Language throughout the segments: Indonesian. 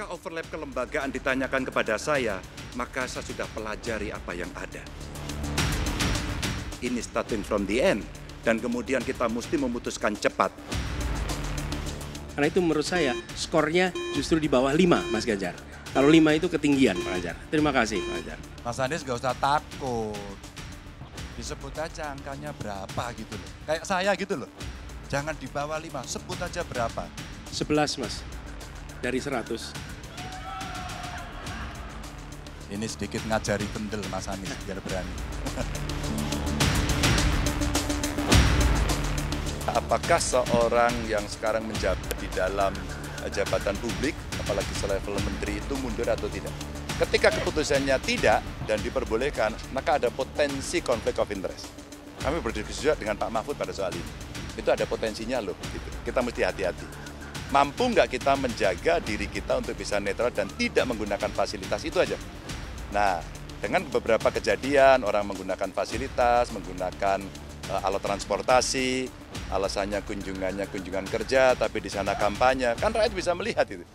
Ketika overlap kelembagaan ditanyakan kepada saya, maka saya sudah pelajari apa yang ada. Ini starting from the end, dan kemudian kita mesti memutuskan cepat. Karena itu menurut saya skornya justru di bawah 5 Mas Ganjar. Kalau 5 itu ketinggian Pak Ganjar. Terima kasih Pak Ganjar. Mas Anies gak usah takut. Disebut aja angkanya berapa gitu loh. Kayak saya gitu loh. Jangan di bawah 5, sebut aja berapa. 11 Mas dari 100. Ini sedikit ngajari pendel Mas Anies biar berani. Apakah seorang yang sekarang menjabat di dalam eh, jabatan publik, apalagi selevel menteri itu mundur atau tidak? Ketika keputusannya tidak dan diperbolehkan, maka ada potensi konflik of interest. Kami berdiskusi juga dengan Pak Mahfud pada soal ini. Itu ada potensinya loh, gitu. kita mesti hati-hati. Mampu nggak kita menjaga diri kita untuk bisa netral dan tidak menggunakan fasilitas itu aja. Nah, dengan beberapa kejadian orang menggunakan fasilitas, menggunakan uh, alat transportasi, alasannya kunjungannya kunjungan kerja, tapi di sana kampanye, kan rakyat bisa melihat itu.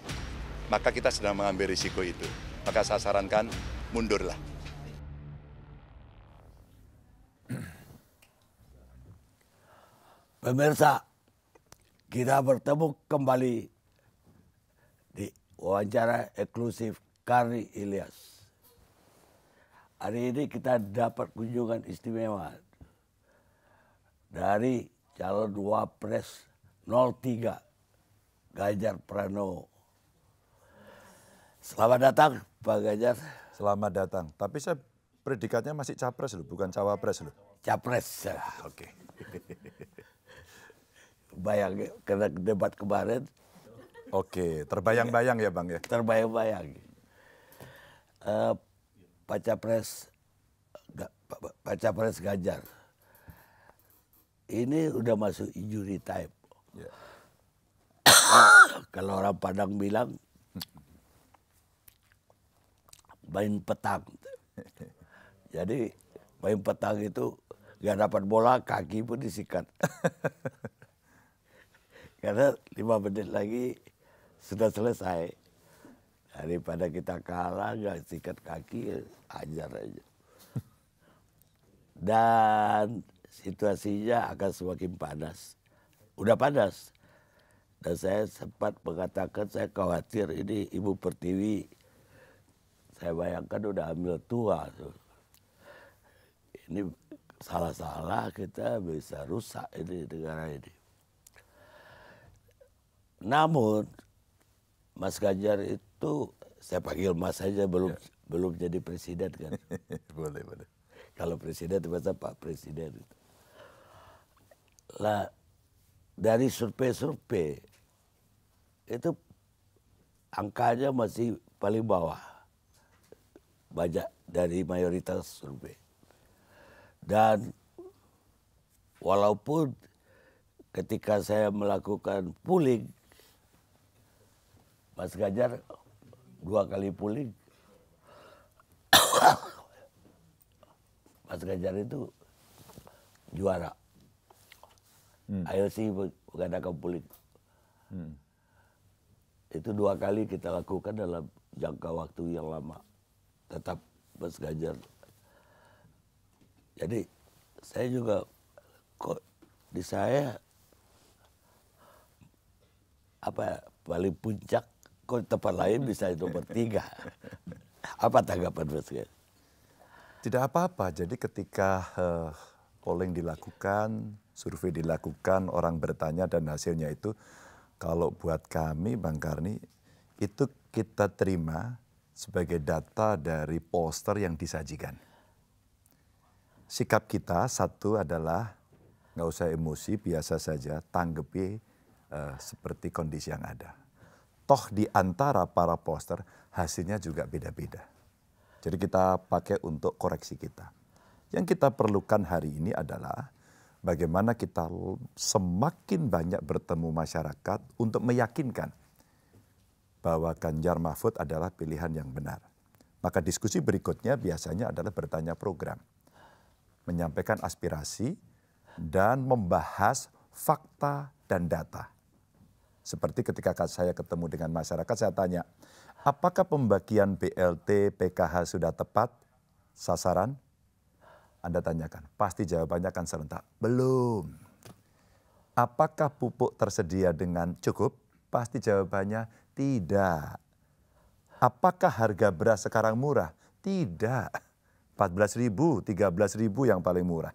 Maka kita sedang mengambil risiko itu. Maka saya sarankan mundurlah. Pemirsa, kita bertemu kembali di wawancara eksklusif Kari Ilyas. Hari ini kita dapat kunjungan istimewa dari calon pres 03 Ganjar Pranowo. Selamat datang Pak Ganjar. Selamat datang. Tapi saya predikatnya masih capres loh, bukan cawapres loh. Capres. Oke. Okay. Bayang karena debat kemarin. Oke, okay. terbayang-bayang ya Bang ya. Terbayang-bayang. Uh, baca pres baca pres Ganjar ini udah masuk injury time. Yeah. Kalau orang Padang bilang main petang. Jadi main petang itu gak dapat bola kaki pun disikat. Karena lima menit lagi sudah selesai daripada kita kalah nggak ya sikat kaki ajar aja dan situasinya akan semakin panas udah panas dan saya sempat mengatakan saya khawatir ini ibu pertiwi saya bayangkan udah hamil tua tuh. ini salah-salah kita bisa rusak ini negara ini namun Mas Ganjar itu itu saya panggil Mas saja belum ya. belum jadi presiden kan. boleh boleh. Kalau presiden tiba-tiba Pak Presiden. Gitu. Lah dari survei-survei itu angkanya masih paling bawah banyak dari mayoritas survei dan walaupun ketika saya melakukan pooling Mas Ganjar dua kali pulih Mas Ganjar itu juara hmm. bukan ada Pulik hmm. itu dua kali kita lakukan dalam jangka waktu yang lama tetap Mas Ganjar jadi saya juga kok di saya apa ya, paling puncak kalau tempat lain bisa itu bertiga, Apa tanggapan Mas Tidak apa-apa. Jadi ketika uh, polling dilakukan, survei dilakukan, orang bertanya dan hasilnya itu kalau buat kami Bang Karni itu kita terima sebagai data dari poster yang disajikan. Sikap kita satu adalah nggak usah emosi, biasa saja, tanggapi uh, eh, seperti kondisi yang ada toh di antara para poster hasilnya juga beda-beda. Jadi kita pakai untuk koreksi kita. Yang kita perlukan hari ini adalah bagaimana kita semakin banyak bertemu masyarakat untuk meyakinkan bahwa Ganjar Mahfud adalah pilihan yang benar. Maka diskusi berikutnya biasanya adalah bertanya program, menyampaikan aspirasi, dan membahas fakta dan data. Seperti ketika saya ketemu dengan masyarakat, saya tanya, apakah pembagian BLT PKH sudah tepat sasaran? Anda tanyakan, pasti jawabannya akan serentak, belum. Apakah pupuk tersedia dengan cukup? Pasti jawabannya tidak. Apakah harga beras sekarang murah? Tidak. 14 ribu, 13 ribu yang paling murah.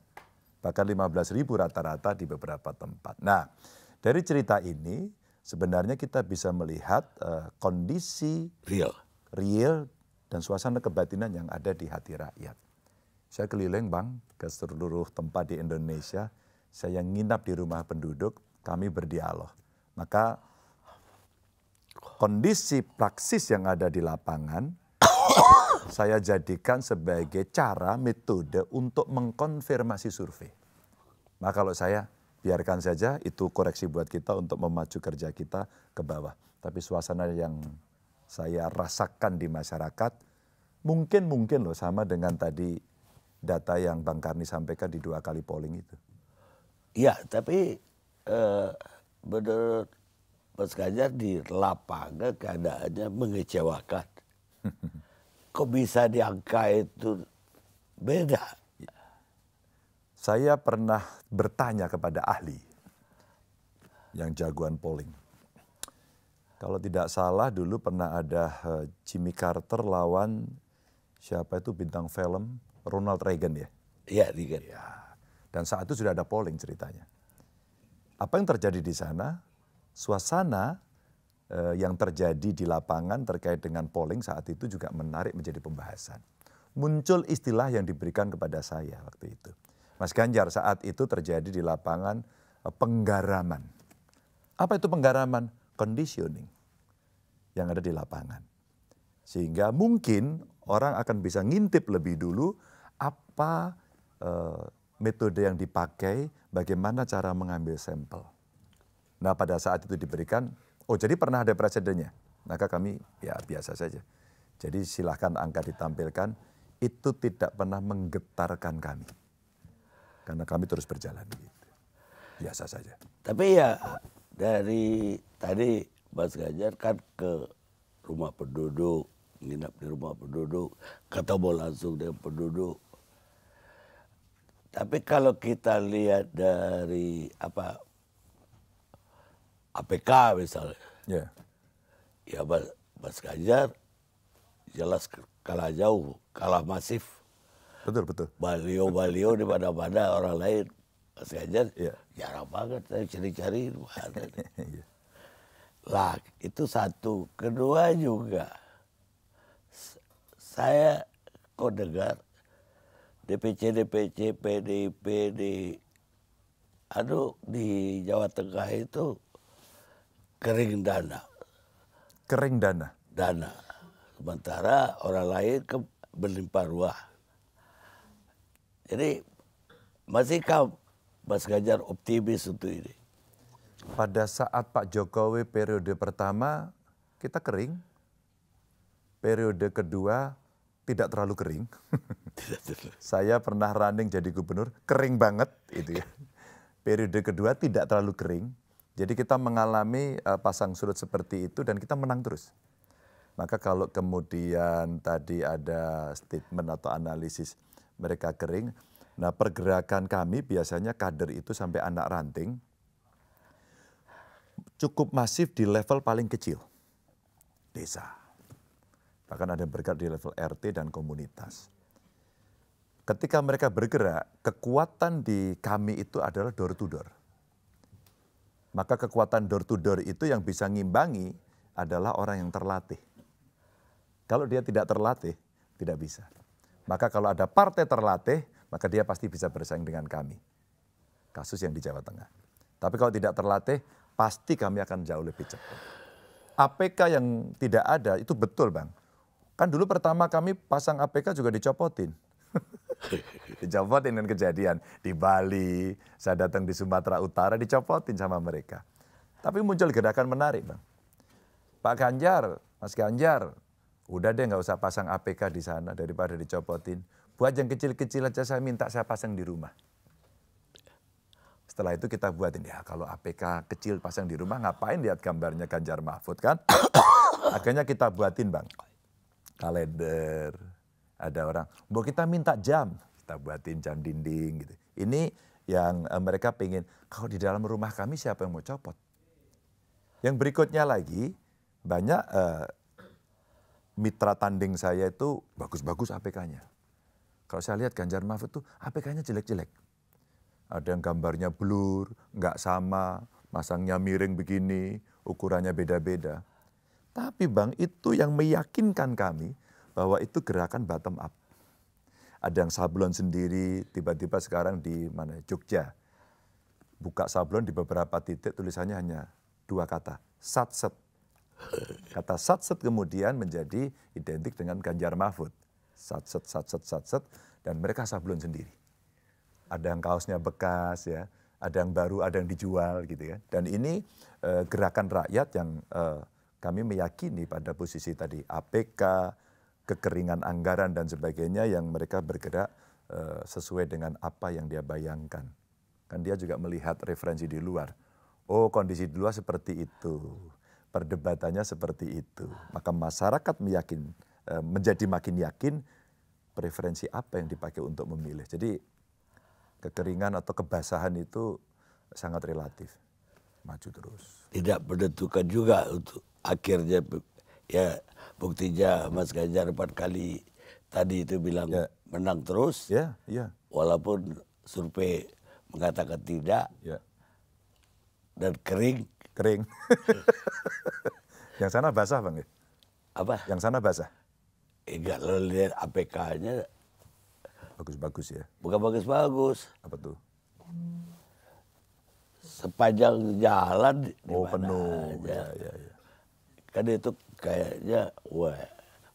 Bahkan 15 ribu rata-rata di beberapa tempat. Nah, dari cerita ini sebenarnya kita bisa melihat uh, kondisi real, real dan suasana kebatinan yang ada di hati rakyat. Saya keliling bang ke seluruh tempat di Indonesia, saya nginap di rumah penduduk, kami berdialog. Maka kondisi praksis yang ada di lapangan saya jadikan sebagai cara metode untuk mengkonfirmasi survei. Maka kalau saya biarkan saja itu koreksi buat kita untuk memacu kerja kita ke bawah. Tapi suasana yang saya rasakan di masyarakat mungkin-mungkin loh sama dengan tadi data yang Bang Karni sampaikan di dua kali polling itu. ya tapi uh, menurut Mas Ganjar di lapangan keadaannya mengecewakan. Kok bisa di angka itu beda? Saya pernah bertanya kepada ahli yang jagoan polling. Kalau tidak salah dulu pernah ada eh, Jimmy Carter lawan siapa itu bintang film Ronald Reagan ya? Iya Reagan. Ya. Dan saat itu sudah ada polling ceritanya. Apa yang terjadi di sana? Suasana eh, yang terjadi di lapangan terkait dengan polling saat itu juga menarik menjadi pembahasan. Muncul istilah yang diberikan kepada saya waktu itu Mas Ganjar saat itu terjadi di lapangan eh, penggaraman. Apa itu penggaraman? Conditioning yang ada di lapangan. Sehingga mungkin orang akan bisa ngintip lebih dulu apa uh, metode yang dipakai, bagaimana cara mengambil sampel. Nah pada saat itu diberikan, oh jadi pernah ada presidennya. Maka kami ya biasa saja. Jadi silahkan angka ditampilkan, itu tidak pernah menggetarkan kami karena kami terus berjalan gitu. Biasa saja. Tapi ya dari tadi Mas Ganjar kan ke rumah penduduk, nginap di rumah penduduk, ketemu langsung dengan penduduk. Tapi kalau kita lihat dari apa APK misalnya, yeah. ya Mas, Mas Ganjar jelas kalah jauh, kalah masif Betul betul. Baliho baliho di mana mana orang lain Mas Ganjar yeah. jarang banget saya cari-cari iya. lah itu satu. Kedua juga saya kok dengar DPC DPC PDIP di aduh di Jawa Tengah itu kering dana. Kering dana. Dana. Sementara orang lain ke berlimpah ruah. Jadi masihkah Mas Ganjar optimis untuk ini? Pada saat Pak Jokowi periode pertama kita kering, periode kedua tidak terlalu kering. Tidak, Saya pernah running jadi gubernur, kering banget itu ya. Periode kedua tidak terlalu kering. Jadi kita mengalami uh, pasang surut seperti itu dan kita menang terus. Maka kalau kemudian tadi ada statement atau analisis mereka kering. Nah pergerakan kami biasanya kader itu sampai anak ranting cukup masif di level paling kecil, desa. Bahkan ada yang bergerak di level RT dan komunitas. Ketika mereka bergerak, kekuatan di kami itu adalah door to door. Maka kekuatan door to door itu yang bisa ngimbangi adalah orang yang terlatih. Kalau dia tidak terlatih, tidak bisa. Maka kalau ada partai terlatih, maka dia pasti bisa bersaing dengan kami. Kasus yang di Jawa Tengah. Tapi kalau tidak terlatih, pasti kami akan jauh lebih cepat. APK yang tidak ada itu betul bang. Kan dulu pertama kami pasang APK juga dicopotin. dicopotin dengan kejadian di Bali, saya datang di Sumatera Utara dicopotin sama mereka. Tapi muncul gerakan menarik bang. Pak Ganjar, Mas Ganjar, Udah deh nggak usah pasang APK di sana daripada dicopotin. Buat yang kecil-kecil aja saya minta saya pasang di rumah. Setelah itu kita buatin ya kalau APK kecil pasang di rumah ngapain lihat gambarnya Ganjar Mahfud kan? Akhirnya kita buatin bang kalender. Ada orang, bu kita minta jam, kita buatin jam dinding gitu. Ini yang eh, mereka pengen. Kalau di dalam rumah kami siapa yang mau copot? Yang berikutnya lagi banyak uh, mitra tanding saya itu bagus-bagus APK-nya. Kalau saya lihat Ganjar Mahfud itu APK-nya jelek-jelek. Ada yang gambarnya blur, nggak sama, masangnya miring begini, ukurannya beda-beda. Tapi Bang, itu yang meyakinkan kami bahwa itu gerakan bottom up. Ada yang sablon sendiri, tiba-tiba sekarang di mana Jogja. Buka sablon di beberapa titik tulisannya hanya dua kata, sat -sat Kata satset kemudian menjadi identik dengan Ganjar Mahfud. Satset, satset, satset. Dan mereka sablon sendiri. Ada yang kaosnya bekas ya, ada yang baru, ada yang dijual gitu kan. Dan ini eh, gerakan rakyat yang eh, kami meyakini pada posisi tadi APK, kekeringan anggaran dan sebagainya yang mereka bergerak eh, sesuai dengan apa yang dia bayangkan. Kan dia juga melihat referensi di luar. Oh kondisi di luar seperti itu Perdebatannya seperti itu. Maka masyarakat meyakin, e, menjadi makin yakin preferensi apa yang dipakai untuk memilih. Jadi kekeringan atau kebasahan itu sangat relatif. Maju terus. Tidak berdetukan juga untuk akhirnya ya buktinya Mas Ganjar empat kali tadi itu bilang ya. menang terus. Ya, ya. Walaupun survei mengatakan tidak ya. dan kering Kering. yang sana basah bang ya? Apa? Yang sana basah? Eh, enggak, lo lihat APK-nya. Bagus-bagus ya? Bukan bagus-bagus. Apa tuh? Sepanjang jalan oh, penuh. Ya, ya, ya. Kan itu kayaknya, wah,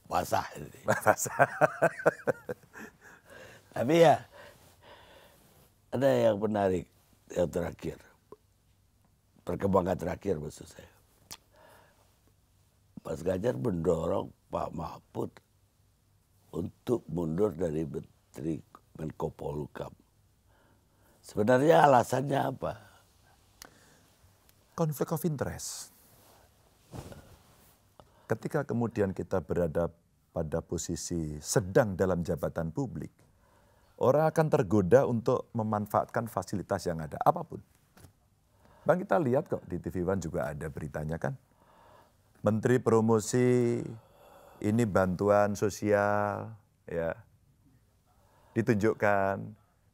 basah. ini. Basah. Tapi ya, ada yang menarik yang terakhir perkembangan terakhir maksud saya. Mas Ganjar mendorong Pak Mahfud untuk mundur dari Menteri Menko Polhukam. Sebenarnya alasannya apa? Konflik of interest. Ketika kemudian kita berada pada posisi sedang dalam jabatan publik, orang akan tergoda untuk memanfaatkan fasilitas yang ada, apapun. Bang kita lihat kok di TV One juga ada beritanya kan. Menteri promosi ini bantuan sosial ya. Ditunjukkan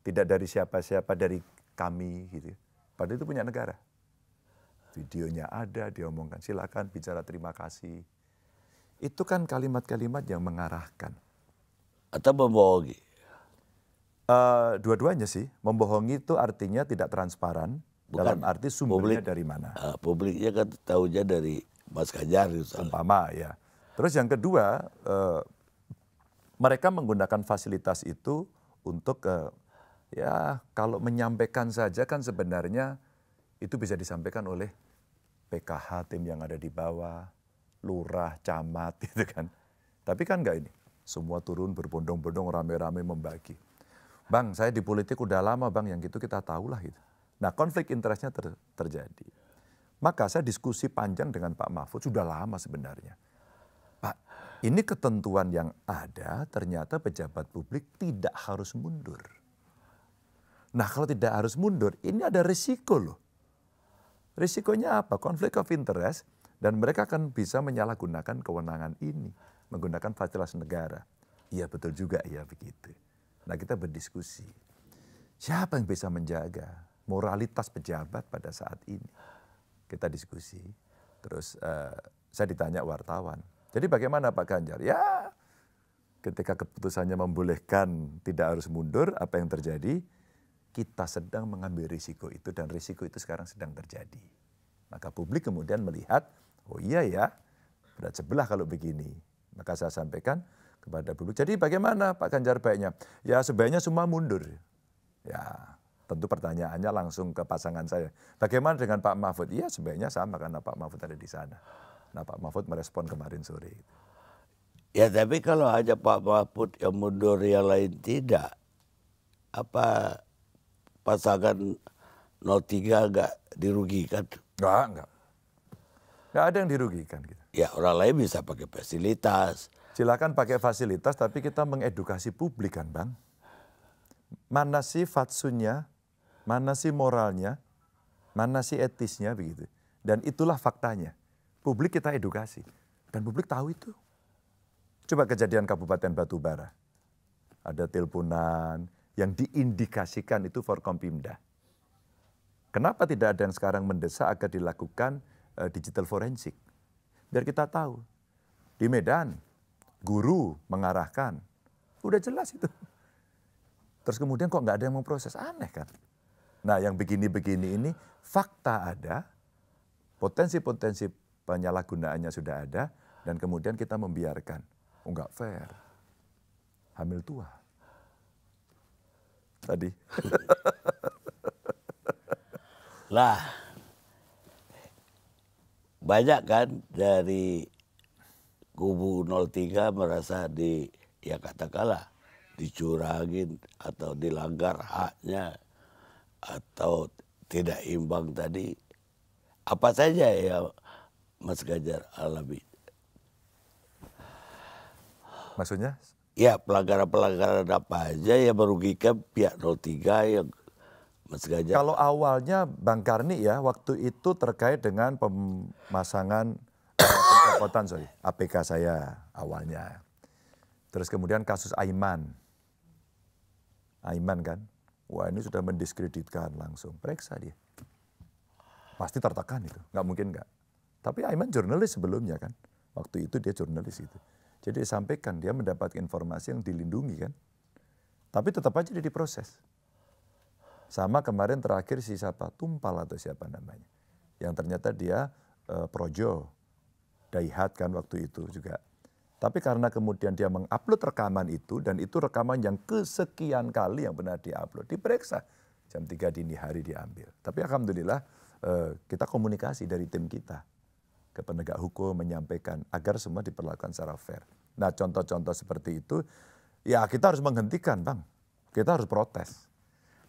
tidak dari siapa-siapa dari kami gitu. Padahal itu punya negara. Videonya ada, diomongkan silakan bicara terima kasih. Itu kan kalimat-kalimat yang mengarahkan. Atau membohongi? Uh, dua-duanya sih. Membohongi itu artinya tidak transparan Bukan. Dalam arti sumbernya publik, dari mana? Uh, ah, publiknya kan tahunya dari Mas Ganjar. Umpama ya. Terus yang kedua, uh, mereka menggunakan fasilitas itu untuk uh, ya kalau menyampaikan saja kan sebenarnya itu bisa disampaikan oleh PKH tim yang ada di bawah, lurah, camat gitu kan. Tapi kan enggak ini. Semua turun berbondong-bondong rame-rame membagi. Bang, saya di politik udah lama bang, yang gitu kita tahulah gitu. Nah konflik interestnya ter terjadi. Maka saya diskusi panjang dengan Pak Mahfud sudah lama sebenarnya. Pak, ini ketentuan yang ada ternyata pejabat publik tidak harus mundur. Nah kalau tidak harus mundur, ini ada risiko loh. Risikonya apa? Konflik of interest dan mereka akan bisa menyalahgunakan kewenangan ini menggunakan fasilitas negara. Iya betul juga ya begitu. Nah kita berdiskusi. Siapa yang bisa menjaga? moralitas pejabat pada saat ini. Kita diskusi, terus uh, saya ditanya wartawan. Jadi bagaimana Pak Ganjar? Ya, ketika keputusannya membolehkan tidak harus mundur, apa yang terjadi? Kita sedang mengambil risiko itu dan risiko itu sekarang sedang terjadi. Maka publik kemudian melihat, oh iya ya, berat sebelah kalau begini. Maka saya sampaikan kepada publik. Jadi bagaimana Pak Ganjar baiknya? Ya sebaiknya semua mundur. Ya, Tentu pertanyaannya langsung ke pasangan saya. Bagaimana dengan Pak Mahfud? Iya sebaiknya sama karena Pak Mahfud ada di sana. Nah Pak Mahfud merespon kemarin sore. Ya tapi kalau hanya Pak Mahfud yang mundur yang lain tidak. Apa pasangan 03 agak dirugikan? Enggak, enggak. Enggak ada yang dirugikan. Gitu. Ya orang lain bisa pakai fasilitas. Silakan pakai fasilitas tapi kita mengedukasi publik kan Bang. Mana sih fatsunya Mana sih moralnya? Mana sih etisnya begitu? Dan itulah faktanya. Publik kita edukasi dan publik tahu itu. Coba kejadian Kabupaten Batubara. Ada teleponan yang diindikasikan itu Forkompimda. Kenapa tidak ada yang sekarang mendesak agar dilakukan uh, digital forensik? Biar kita tahu. Di Medan, guru mengarahkan. Udah jelas itu. Terus kemudian kok nggak ada yang memproses? Aneh kan? Nah yang begini-begini ini fakta ada, potensi-potensi penyalahgunaannya sudah ada, dan kemudian kita membiarkan. Oh nggak fair. Hamil tua. Tadi. lah, banyak kan dari kubu 03 merasa di, ya katakanlah, dicurangin atau dilanggar haknya atau tidak imbang tadi apa saja ya Mas Gajar alami? Maksudnya? Ya pelanggaran-pelanggaran apa aja yang merugikan pihak 03 yang Mas Gajar. Kalau awalnya Bang Karni ya waktu itu terkait dengan pemasangan eh, pencopotan sorry, APK saya awalnya. Terus kemudian kasus Aiman. Aiman kan? Wah ini sudah mendiskreditkan langsung. Periksa dia. Pasti tertekan itu. Nggak mungkin nggak. Tapi Aiman jurnalis sebelumnya kan. Waktu itu dia jurnalis itu. Jadi disampaikan dia mendapat informasi yang dilindungi kan. Tapi tetap aja dia diproses. Sama kemarin terakhir si siapa? Tumpal atau siapa namanya. Yang ternyata dia uh, Projo. Daihat kan waktu itu juga tapi karena kemudian dia mengupload rekaman itu dan itu rekaman yang kesekian kali yang pernah diupload diperiksa jam 3 dini hari diambil. Tapi alhamdulillah eh, kita komunikasi dari tim kita ke penegak hukum menyampaikan agar semua diperlakukan secara fair. Nah contoh-contoh seperti itu ya kita harus menghentikan bang, kita harus protes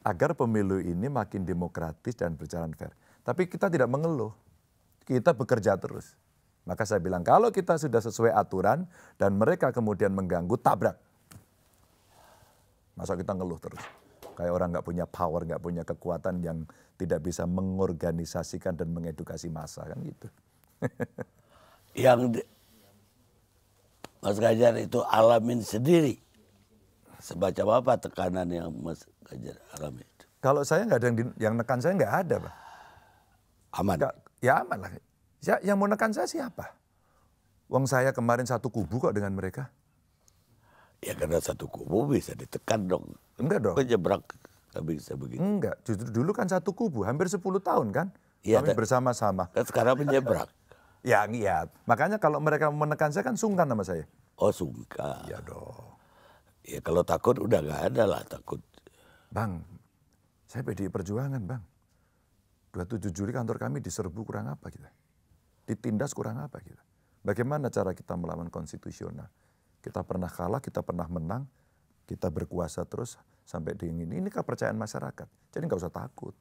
agar pemilu ini makin demokratis dan berjalan fair. Tapi kita tidak mengeluh, kita bekerja terus. Maka saya bilang kalau kita sudah sesuai aturan dan mereka kemudian mengganggu, tabrak. Masa kita ngeluh terus. Kayak orang nggak punya power, nggak punya kekuatan yang tidak bisa mengorganisasikan dan mengedukasi masa kan gitu. yang di, Mas Gajar itu alamin sendiri. sebaca apa tekanan yang Mas Gajar alami itu? Kalau saya nggak ada yang, di, yang nekan saya nggak ada, Pak. Aman. Gak, ya aman lah. Ya, yang menekan saya siapa? Uang saya kemarin satu kubu kok dengan mereka. Ya karena satu kubu bisa ditekan dong. Enggak dong. Penyebrak nggak bisa begini. Enggak, justru dulu kan satu kubu, hampir 10 tahun kan. Iya, Kami bersama-sama. Kan sekarang penyebrang. ya, iya. Makanya kalau mereka menekan saya kan sungkan sama saya. Oh sungkan. Iya dong. Ya kalau takut udah nggak ada lah takut. Bang, saya PDI Perjuangan bang. 27 Juli kantor kami diserbu kurang apa kita? ditindas kurang apa kita? Gitu. Bagaimana cara kita melawan konstitusional? Kita pernah kalah, kita pernah menang, kita berkuasa terus sampai dingin. Ini kepercayaan masyarakat. Jadi nggak usah takut.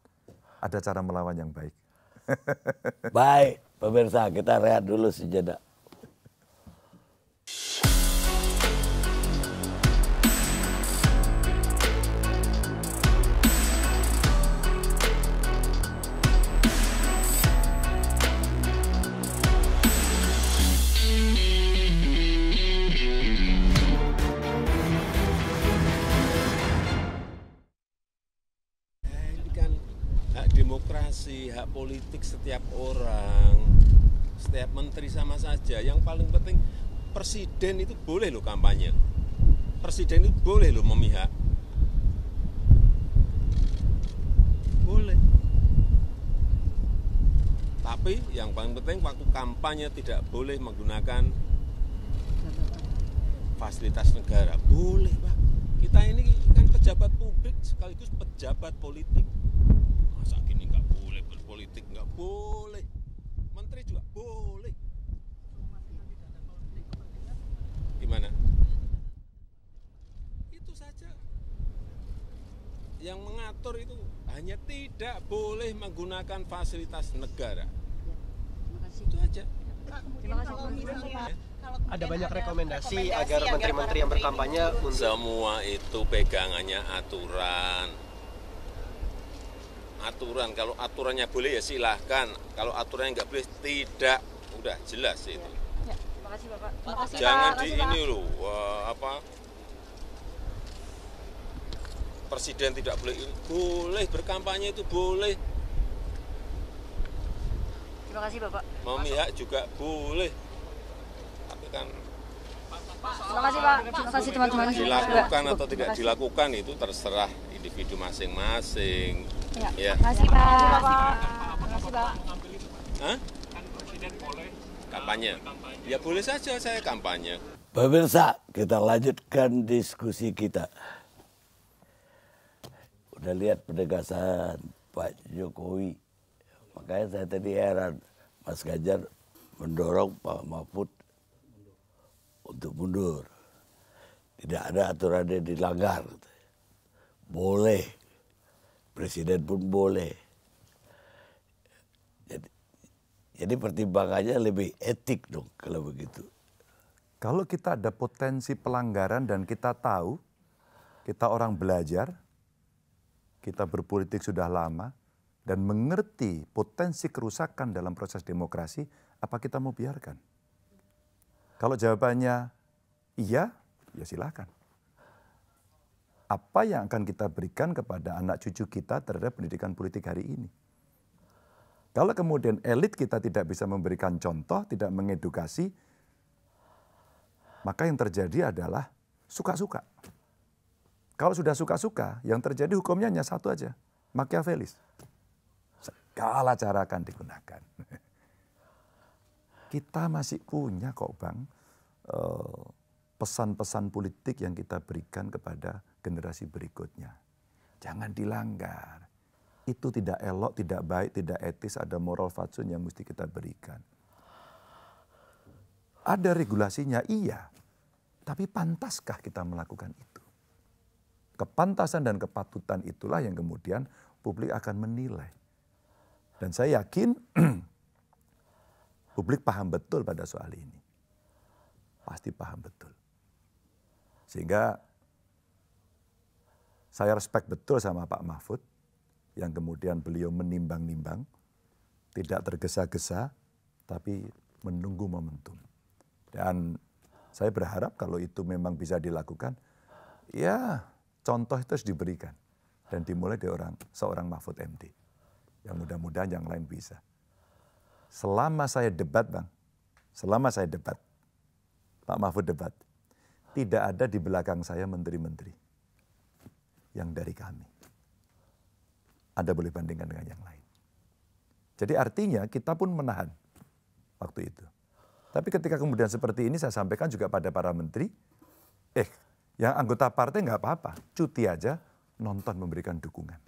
Ada cara melawan yang baik. Baik, pemirsa kita rehat dulu sejenak. politik setiap orang setiap menteri sama saja yang paling penting presiden itu boleh loh kampanye presiden itu boleh loh memihak boleh tapi yang paling penting waktu kampanye tidak boleh menggunakan fasilitas negara boleh pak kita ini kan pejabat publik sekaligus pejabat politik masa gini nggak politik nggak boleh menteri juga boleh gimana itu saja yang mengatur itu hanya tidak boleh menggunakan fasilitas negara itu aja ada banyak rekomendasi, agar menteri-menteri yang berkampanye Semua itu pegangannya aturan aturan. Kalau aturannya boleh ya silahkan. Kalau aturannya nggak boleh tidak. Udah jelas itu. Ya, ya. Terima kasih Bapak. Terima kasih, Jangan Pak. di ini loh wah, eh, apa presiden tidak boleh ini. Boleh berkampanye itu boleh. Terima kasih Bapak. Memihak juga boleh. Tapi kan Terima kasih Pak. Terima kasih teman-teman. Dilakukan atau tidak dilakukan itu terserah individu masing-masing. Ya. ya. Makasih, Pak. Makasih, Pak. Hah? Kan presiden boleh kampanye. Ya boleh saja saya kampanye. Pemirsa, kita lanjutkan diskusi kita. Udah lihat penegasan Pak Jokowi. Makanya saya tadi heran Mas Ganjar mendorong Pak Mahfud untuk mundur. Tidak ada aturan yang dilanggar. Boleh presiden pun boleh. Jadi, jadi pertimbangannya lebih etik dong kalau begitu. Kalau kita ada potensi pelanggaran dan kita tahu, kita orang belajar, kita berpolitik sudah lama, dan mengerti potensi kerusakan dalam proses demokrasi, apa kita mau biarkan? Kalau jawabannya iya, ya silakan apa yang akan kita berikan kepada anak cucu kita terhadap pendidikan politik hari ini. Kalau kemudian elit kita tidak bisa memberikan contoh, tidak mengedukasi, maka yang terjadi adalah suka-suka. Kalau sudah suka-suka, yang terjadi hukumnya hanya satu aja, Machiavellis. Segala cara akan digunakan. Kita masih punya kok Bang, eh, pesan-pesan politik yang kita berikan kepada generasi berikutnya. Jangan dilanggar. Itu tidak elok, tidak baik, tidak etis, ada moral fatsun yang mesti kita berikan. Ada regulasinya, iya. Tapi pantaskah kita melakukan itu? Kepantasan dan kepatutan itulah yang kemudian publik akan menilai. Dan saya yakin publik paham betul pada soal ini. Pasti paham betul. Sehingga saya respect betul sama Pak Mahfud yang kemudian beliau menimbang-nimbang, tidak tergesa-gesa, tapi menunggu momentum. Dan saya berharap kalau itu memang bisa dilakukan, ya contoh itu harus diberikan dan dimulai dari orang seorang Mahfud MD. Yang mudah-mudahan yang lain bisa. Selama saya debat, Bang, selama saya debat, Pak Mahfud debat, tidak ada di belakang saya menteri-menteri yang dari kami. Anda boleh bandingkan dengan yang lain. Jadi artinya kita pun menahan waktu itu. Tapi ketika kemudian seperti ini saya sampaikan juga pada para menteri, eh yang anggota partai nggak apa-apa, cuti aja, nonton memberikan dukungan.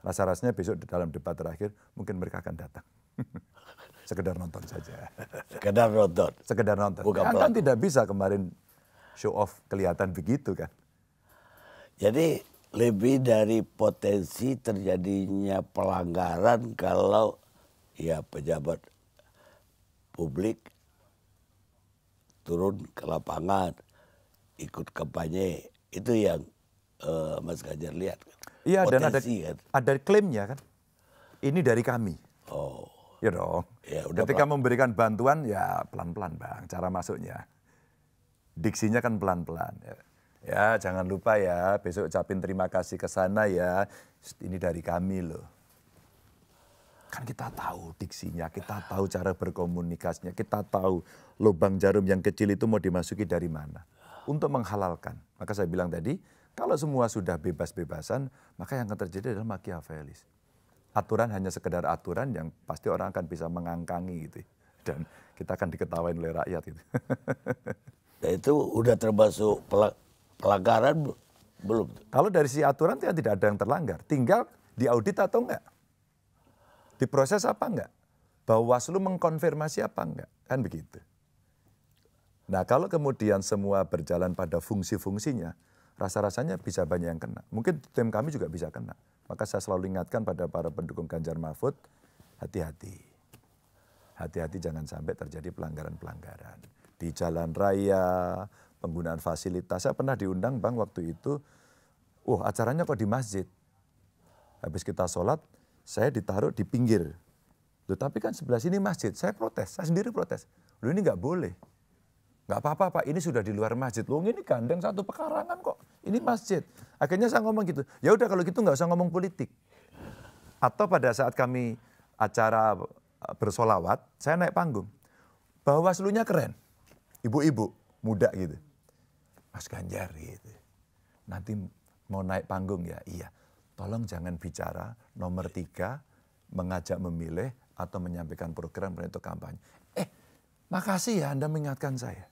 Rasa-rasanya besok dalam debat terakhir mungkin mereka akan datang. Sekedar nonton saja. Sekedar nonton. Sekedar nonton. Bukan ya, kan tidak bisa kemarin show off kelihatan begitu kan. Jadi lebih dari potensi terjadinya pelanggaran kalau ya pejabat publik turun ke lapangan ikut kampanye itu yang uh, Mas Ganjar lihat iya dan ada kan? ada klaimnya kan ini dari kami oh ya dong ya, udah ketika memberikan bantuan ya pelan pelan bang cara masuknya diksinya kan pelan pelan ya. Ya, jangan lupa ya, besok ucapin terima kasih ke sana ya. Ini dari kami loh. Kan kita tahu diksinya, kita tahu cara berkomunikasinya, kita tahu lubang jarum yang kecil itu mau dimasuki dari mana. Untuk menghalalkan. Maka saya bilang tadi, kalau semua sudah bebas-bebasan, maka yang akan terjadi adalah Machiavellis. Aturan hanya sekedar aturan yang pasti orang akan bisa mengangkangi gitu. Dan kita akan diketawain oleh rakyat gitu. ya itu udah termasuk pelak pelanggaran belum. Kalau dari si aturan ya tidak ada yang terlanggar, tinggal diaudit atau enggak? Diproses apa enggak? Bawaslu mengkonfirmasi apa enggak? Kan begitu. Nah kalau kemudian semua berjalan pada fungsi-fungsinya, rasa-rasanya bisa banyak yang kena. Mungkin tim kami juga bisa kena. Maka saya selalu ingatkan pada para pendukung Ganjar Mahfud, hati-hati. Hati-hati jangan sampai terjadi pelanggaran-pelanggaran. Di jalan raya, penggunaan fasilitas. Saya pernah diundang bang waktu itu, wah acaranya kok di masjid. Habis kita sholat, saya ditaruh di pinggir. Loh, tapi kan sebelah sini masjid, saya protes, saya sendiri protes. Loh ini nggak boleh. Nggak apa-apa Pak, ini sudah di luar masjid. Loh ini gandeng satu pekarangan kok, ini masjid. Akhirnya saya ngomong gitu, ya udah kalau gitu nggak usah ngomong politik. Atau pada saat kami acara eh, bersolawat, saya naik panggung. Bawaslunya keren, ibu-ibu, muda gitu. Mas Ganjar gitu. Nanti mau naik panggung ya, iya. Tolong jangan bicara nomor tiga mengajak memilih atau menyampaikan program untuk kampanye. Eh, makasih ya Anda mengingatkan saya.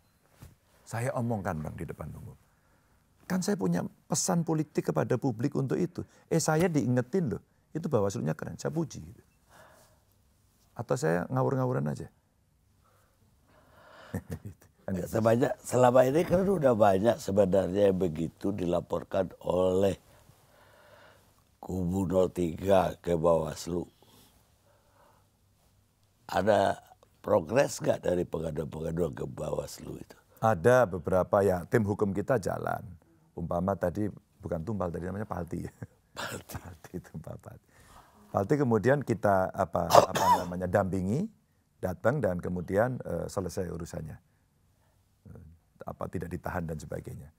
Saya omongkan bang di depan umum. Kan saya punya pesan politik kepada publik untuk itu. Eh saya diingetin loh, itu bawaslunya keren, saya puji. Gitu. Atau saya ngawur-ngawuran aja. Gitu. Enggak sebanyak selama ini kan udah banyak sebenarnya yang begitu dilaporkan oleh kubu 03 ke Bawaslu. Ada progres nggak dari pengaduan-pengaduan ke Bawaslu itu? Ada beberapa ya tim hukum kita jalan. Umpama tadi bukan tumpal tadi namanya palti. Palti. palti tumpal palti. Palti kemudian kita apa apa namanya dampingi datang dan kemudian uh, selesai urusannya apa tidak ditahan dan sebagainya.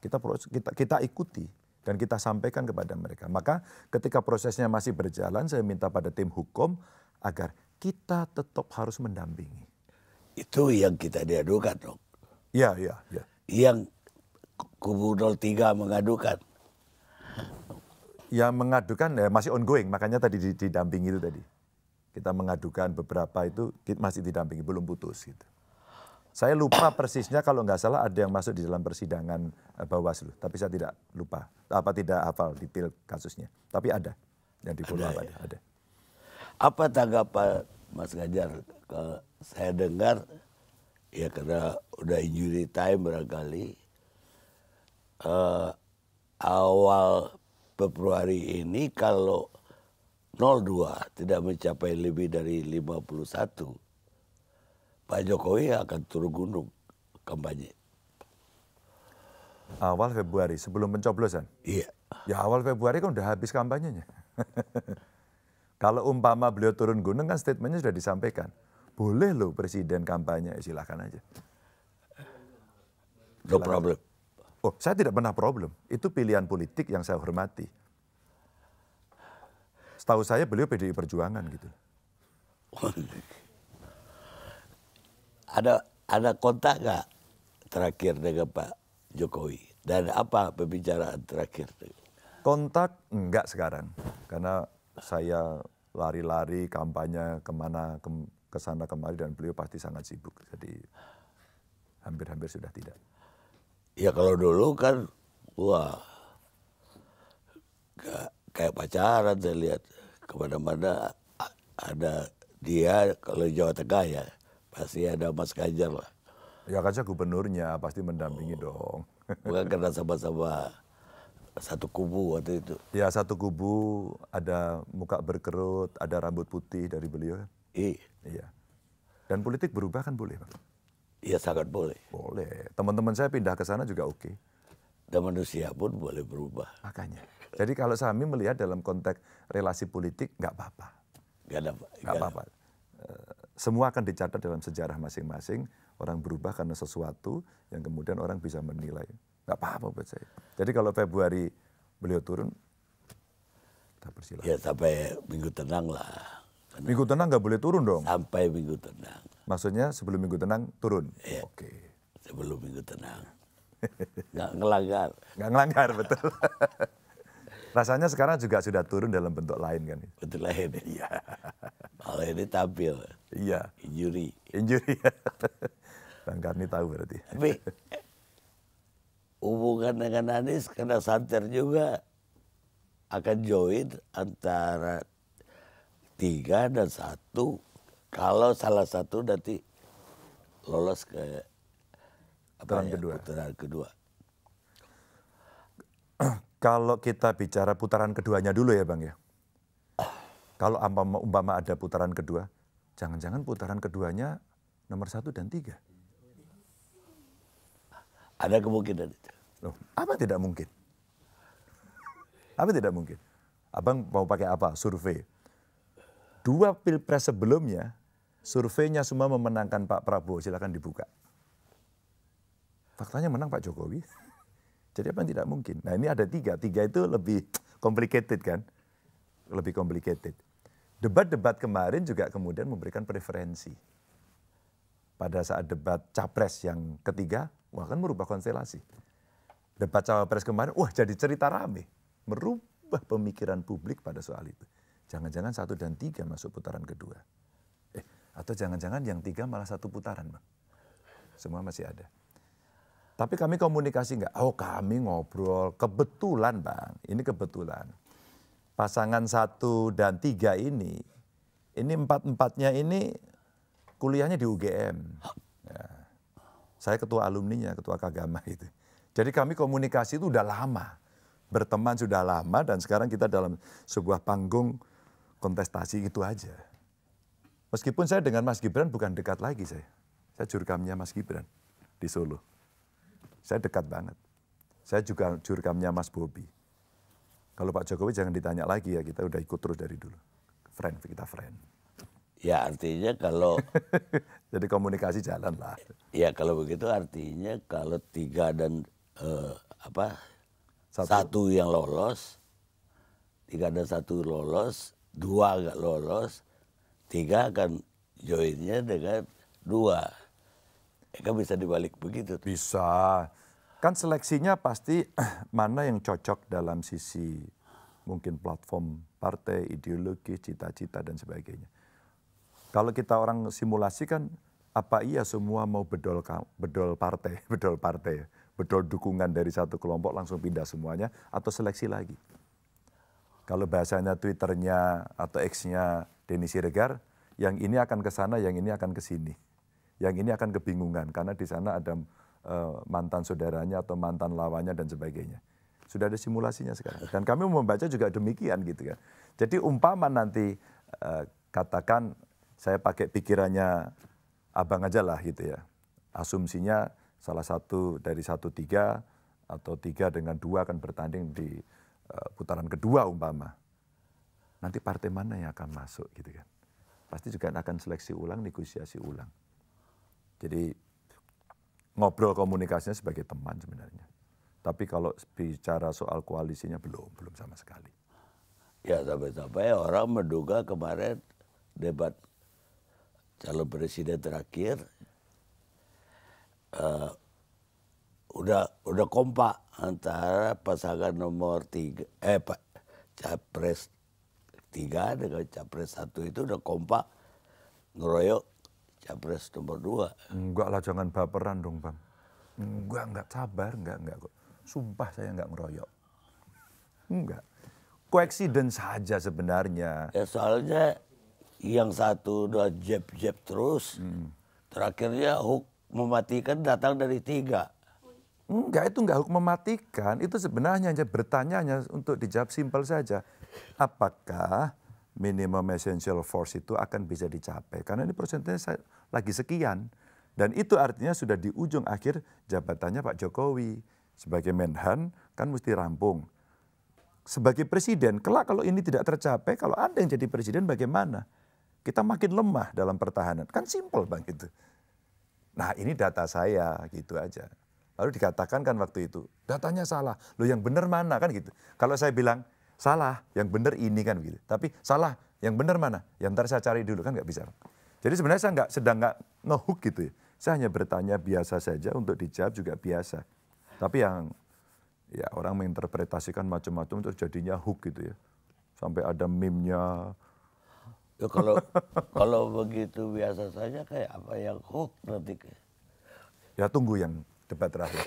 Kita kita kita ikuti dan kita sampaikan kepada mereka. Maka ketika prosesnya masih berjalan, saya minta pada tim hukum agar kita tetap harus mendampingi. Itu yang kita diadukan, dok. Ya, ya, ya. Yang kubu 03 mengadukan. Yang mengadukan ya masih ongoing, makanya tadi didampingi itu tadi. Kita mengadukan beberapa itu masih didampingi, belum putus gitu. Saya lupa persisnya kalau nggak salah ada yang masuk di dalam persidangan eh, Bawaslu, tapi saya tidak lupa apa tidak hafal detail kasusnya. Tapi ada yang di Pulau ada, ya. ada. Apa tanggapan Mas ganjar Kalau saya dengar ya karena udah injury time barangkali uh, awal Februari ini kalau 02 tidak mencapai lebih dari 51 Pak Jokowi akan turun gunung kampanye. Awal Februari sebelum pencoblosan? Iya. Ya awal Februari kan udah habis kampanyenya. Kalau umpama beliau turun gunung kan statementnya sudah disampaikan. Boleh loh presiden kampanye, eh, silahkan aja. No problem. Oh, saya tidak pernah problem. Itu pilihan politik yang saya hormati. Setahu saya beliau PDI Perjuangan gitu. ada ada kontak nggak terakhir dengan Pak Jokowi dan apa pembicaraan terakhir? Kontak enggak sekarang karena saya lari-lari kampanye kemana ke, ke sana kemari dan beliau pasti sangat sibuk jadi hampir-hampir sudah tidak. Ya kalau dulu kan wah gak, kayak pacaran saya lihat kemana-mana ada dia kalau Jawa Tengah ya Pasti ada Mas Ganjar lah. Ya kan saya gubernurnya pasti mendampingi oh. dong. Bukan karena sama-sama satu kubu waktu itu. Ya satu kubu, ada muka berkerut, ada rambut putih dari beliau kan. Iya. Dan politik berubah kan boleh Pak? Iya sangat boleh. Boleh. Teman-teman saya pindah ke sana juga oke. Okay dan manusia pun boleh berubah. Makanya. Jadi kalau Sami melihat dalam konteks relasi politik nggak apa-apa. Nggak apa-apa. apa-apa. Eh, semua akan dicatat dalam sejarah masing-masing. Orang berubah karena sesuatu yang kemudian orang bisa menilai. Gak apa-apa buat saya. Jadi kalau Februari beliau turun, tak bersilah. Ya sampai minggu tenang lah. tenang. minggu tenang nggak boleh turun dong? Sampai minggu tenang. Maksudnya sebelum minggu tenang turun? Ya. Oke. Okay. Sebelum minggu tenang. Nggak ngelanggar. Nggak ngelanggar, betul. Rasanya sekarang juga sudah turun dalam bentuk lain kan? Bentuk lain, iya. Kalau ini tampil. Iya. injuri injuri Bang Karni tahu berarti. Tapi hubungan dengan Anies karena santer juga akan join antara tiga dan satu kalau salah satu nanti lolos ke putaran ya, kedua. Putaran kedua kalau kita bicara putaran keduanya dulu ya Bang ya. Kalau umpama, umpama ada putaran kedua, jangan-jangan putaran keduanya nomor satu dan tiga. Ada kemungkinan itu. Loh, apa tidak mungkin? Apa tidak mungkin? Abang mau pakai apa? Survei. Dua pilpres sebelumnya, surveinya semua memenangkan Pak Prabowo. Silakan dibuka. Faktanya menang Pak Jokowi. Jadi apa yang tidak mungkin? Nah ini ada tiga, tiga itu lebih complicated kan, lebih complicated. Debat-debat kemarin juga kemudian memberikan preferensi. Pada saat debat capres yang ketiga, wah kan merubah konstelasi. Debat cawapres kemarin, wah jadi cerita rame. Merubah pemikiran publik pada soal itu. Jangan-jangan satu dan tiga masuk putaran kedua. Eh, atau jangan-jangan yang tiga malah satu putaran. Bang. Semua masih ada. Tapi kami komunikasi enggak? Oh kami ngobrol. Kebetulan Bang, ini kebetulan. Pasangan satu dan tiga ini, ini empat-empatnya ini kuliahnya di UGM. Ya. Saya ketua alumninya, ketua kagama itu. Jadi kami komunikasi itu udah lama. Berteman sudah lama dan sekarang kita dalam sebuah panggung kontestasi itu aja. Meskipun saya dengan Mas Gibran bukan dekat lagi saya. Saya jurkamnya Mas Gibran di Solo. Saya dekat banget. Saya juga jurkamnya Mas Bobi. Kalau Pak Jokowi jangan ditanya lagi ya, kita udah ikut terus dari dulu. Friend, kita friend. Ya artinya kalau... Jadi komunikasi jalan lah. Ya kalau begitu artinya kalau tiga dan eh, apa satu. satu yang lolos, tiga dan satu lolos, dua enggak lolos, tiga akan joinnya dengan dua Ya kan bisa dibalik begitu. Bisa. Kan seleksinya pasti mana yang cocok dalam sisi mungkin platform partai, ideologi, cita-cita dan sebagainya. Kalau kita orang simulasi kan apa iya semua mau bedol bedol partai, bedol partai, ya? bedol dukungan dari satu kelompok langsung pindah semuanya atau seleksi lagi. Kalau bahasanya Twitternya atau X-nya Denny Siregar, yang ini akan ke sana, yang ini akan ke sini yang ini akan kebingungan karena di sana ada e, mantan saudaranya atau mantan lawannya dan sebagainya. Sudah ada simulasinya sekarang. Dan kami membaca juga demikian gitu kan. Jadi umpama nanti e, katakan saya pakai pikirannya abang aja lah gitu ya. Asumsinya salah satu dari satu tiga atau tiga dengan dua akan bertanding di e, putaran kedua umpama. Nanti partai mana yang akan masuk gitu kan. Pasti juga akan seleksi ulang, negosiasi ulang. Jadi ngobrol komunikasinya sebagai teman sebenarnya. Tapi kalau bicara soal koalisinya belum, belum sama sekali. Ya sampai-sampai orang menduga kemarin debat calon presiden terakhir uh, udah udah kompak antara pasangan nomor tiga eh pak capres tiga dengan capres satu itu udah kompak ngeroyok capres nomor dua. Enggak lah, jangan baperan dong Bang. Enggak, enggak sabar, enggak, enggak kok. Sumpah saya enggak ngeroyok. Enggak. Koeksiden saja sebenarnya. Ya soalnya yang satu udah jeb-jeb terus, hmm. terakhirnya hook mematikan datang dari tiga. Enggak, itu enggak hook mematikan. Itu sebenarnya hanya bertanya hanya untuk dijawab simpel saja. Apakah minimum essential force itu akan bisa dicapai? Karena ini persentase lagi sekian. Dan itu artinya sudah di ujung akhir jabatannya Pak Jokowi. Sebagai Menhan kan mesti rampung. Sebagai presiden, kelak kalau ini tidak tercapai, kalau ada yang jadi presiden bagaimana? Kita makin lemah dalam pertahanan. Kan simpel Bang itu. Nah ini data saya gitu aja. Lalu dikatakan kan waktu itu, datanya salah. Loh yang benar mana kan gitu. Kalau saya bilang, salah, yang benar ini kan gitu. Tapi salah, yang benar mana? Yang ntar saya cari dulu kan nggak bisa. Jadi sebenarnya saya nggak sedang nggak ngehook gitu ya. Saya hanya bertanya biasa saja untuk dijawab juga biasa. Tapi yang ya orang menginterpretasikan macam-macam terus jadinya hook gitu ya. Sampai ada meme-nya. Ya, kalau kalau begitu biasa saja kayak apa yang hook nanti. Ya tunggu yang debat terakhir.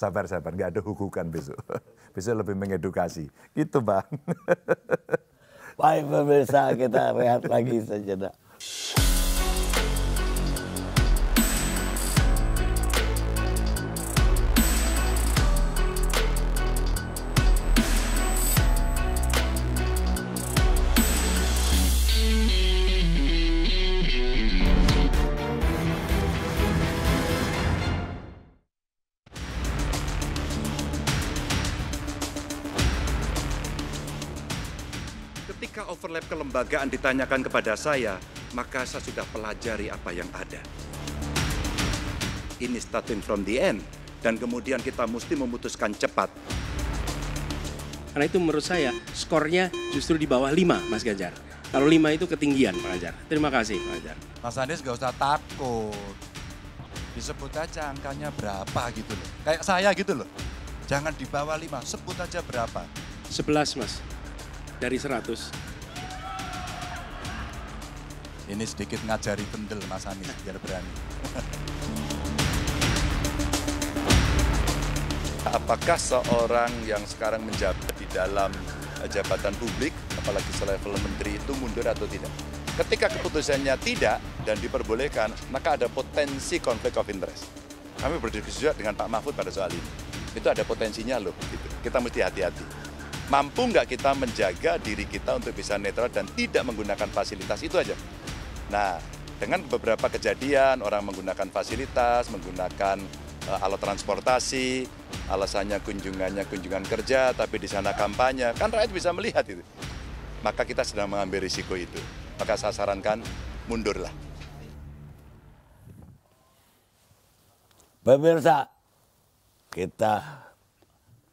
sabar sabar nggak ada hukukan besok. Besok lebih mengedukasi. Gitu bang. Baik pemirsa, kita rehat lagi sejenak. kelembagaan ditanyakan kepada saya, maka saya sudah pelajari apa yang ada. Ini starting from the end, dan kemudian kita mesti memutuskan cepat. Karena itu menurut saya skornya justru di bawah 5 Mas Ganjar. Kalau 5 itu ketinggian Pak Ganjar. Terima kasih Pak Ganjar. Mas Anies gak usah takut. Disebut aja angkanya berapa gitu loh. Kayak saya gitu loh. Jangan di bawah 5, sebut aja berapa. 11 mas, dari 100. Ini sedikit ngajari pendel Mas Anies nah. biar berani. Apakah seorang yang sekarang menjabat di dalam eh, jabatan publik, apalagi selevel menteri itu mundur atau tidak? Ketika keputusannya tidak dan diperbolehkan, maka ada potensi konflik of interest. Kami berdiskusi juga dengan Pak Mahfud pada soal ini. Itu ada potensinya loh, gitu. kita mesti hati-hati. Mampu nggak kita menjaga diri kita untuk bisa netral dan tidak menggunakan fasilitas itu aja. Nah, dengan beberapa kejadian orang menggunakan fasilitas, menggunakan uh, alat transportasi, alasannya kunjungannya kunjungan kerja, tapi di sana kampanye, kan rakyat bisa melihat itu. Maka kita sedang mengambil risiko itu. Maka saya sarankan mundurlah. Pemirsa, kita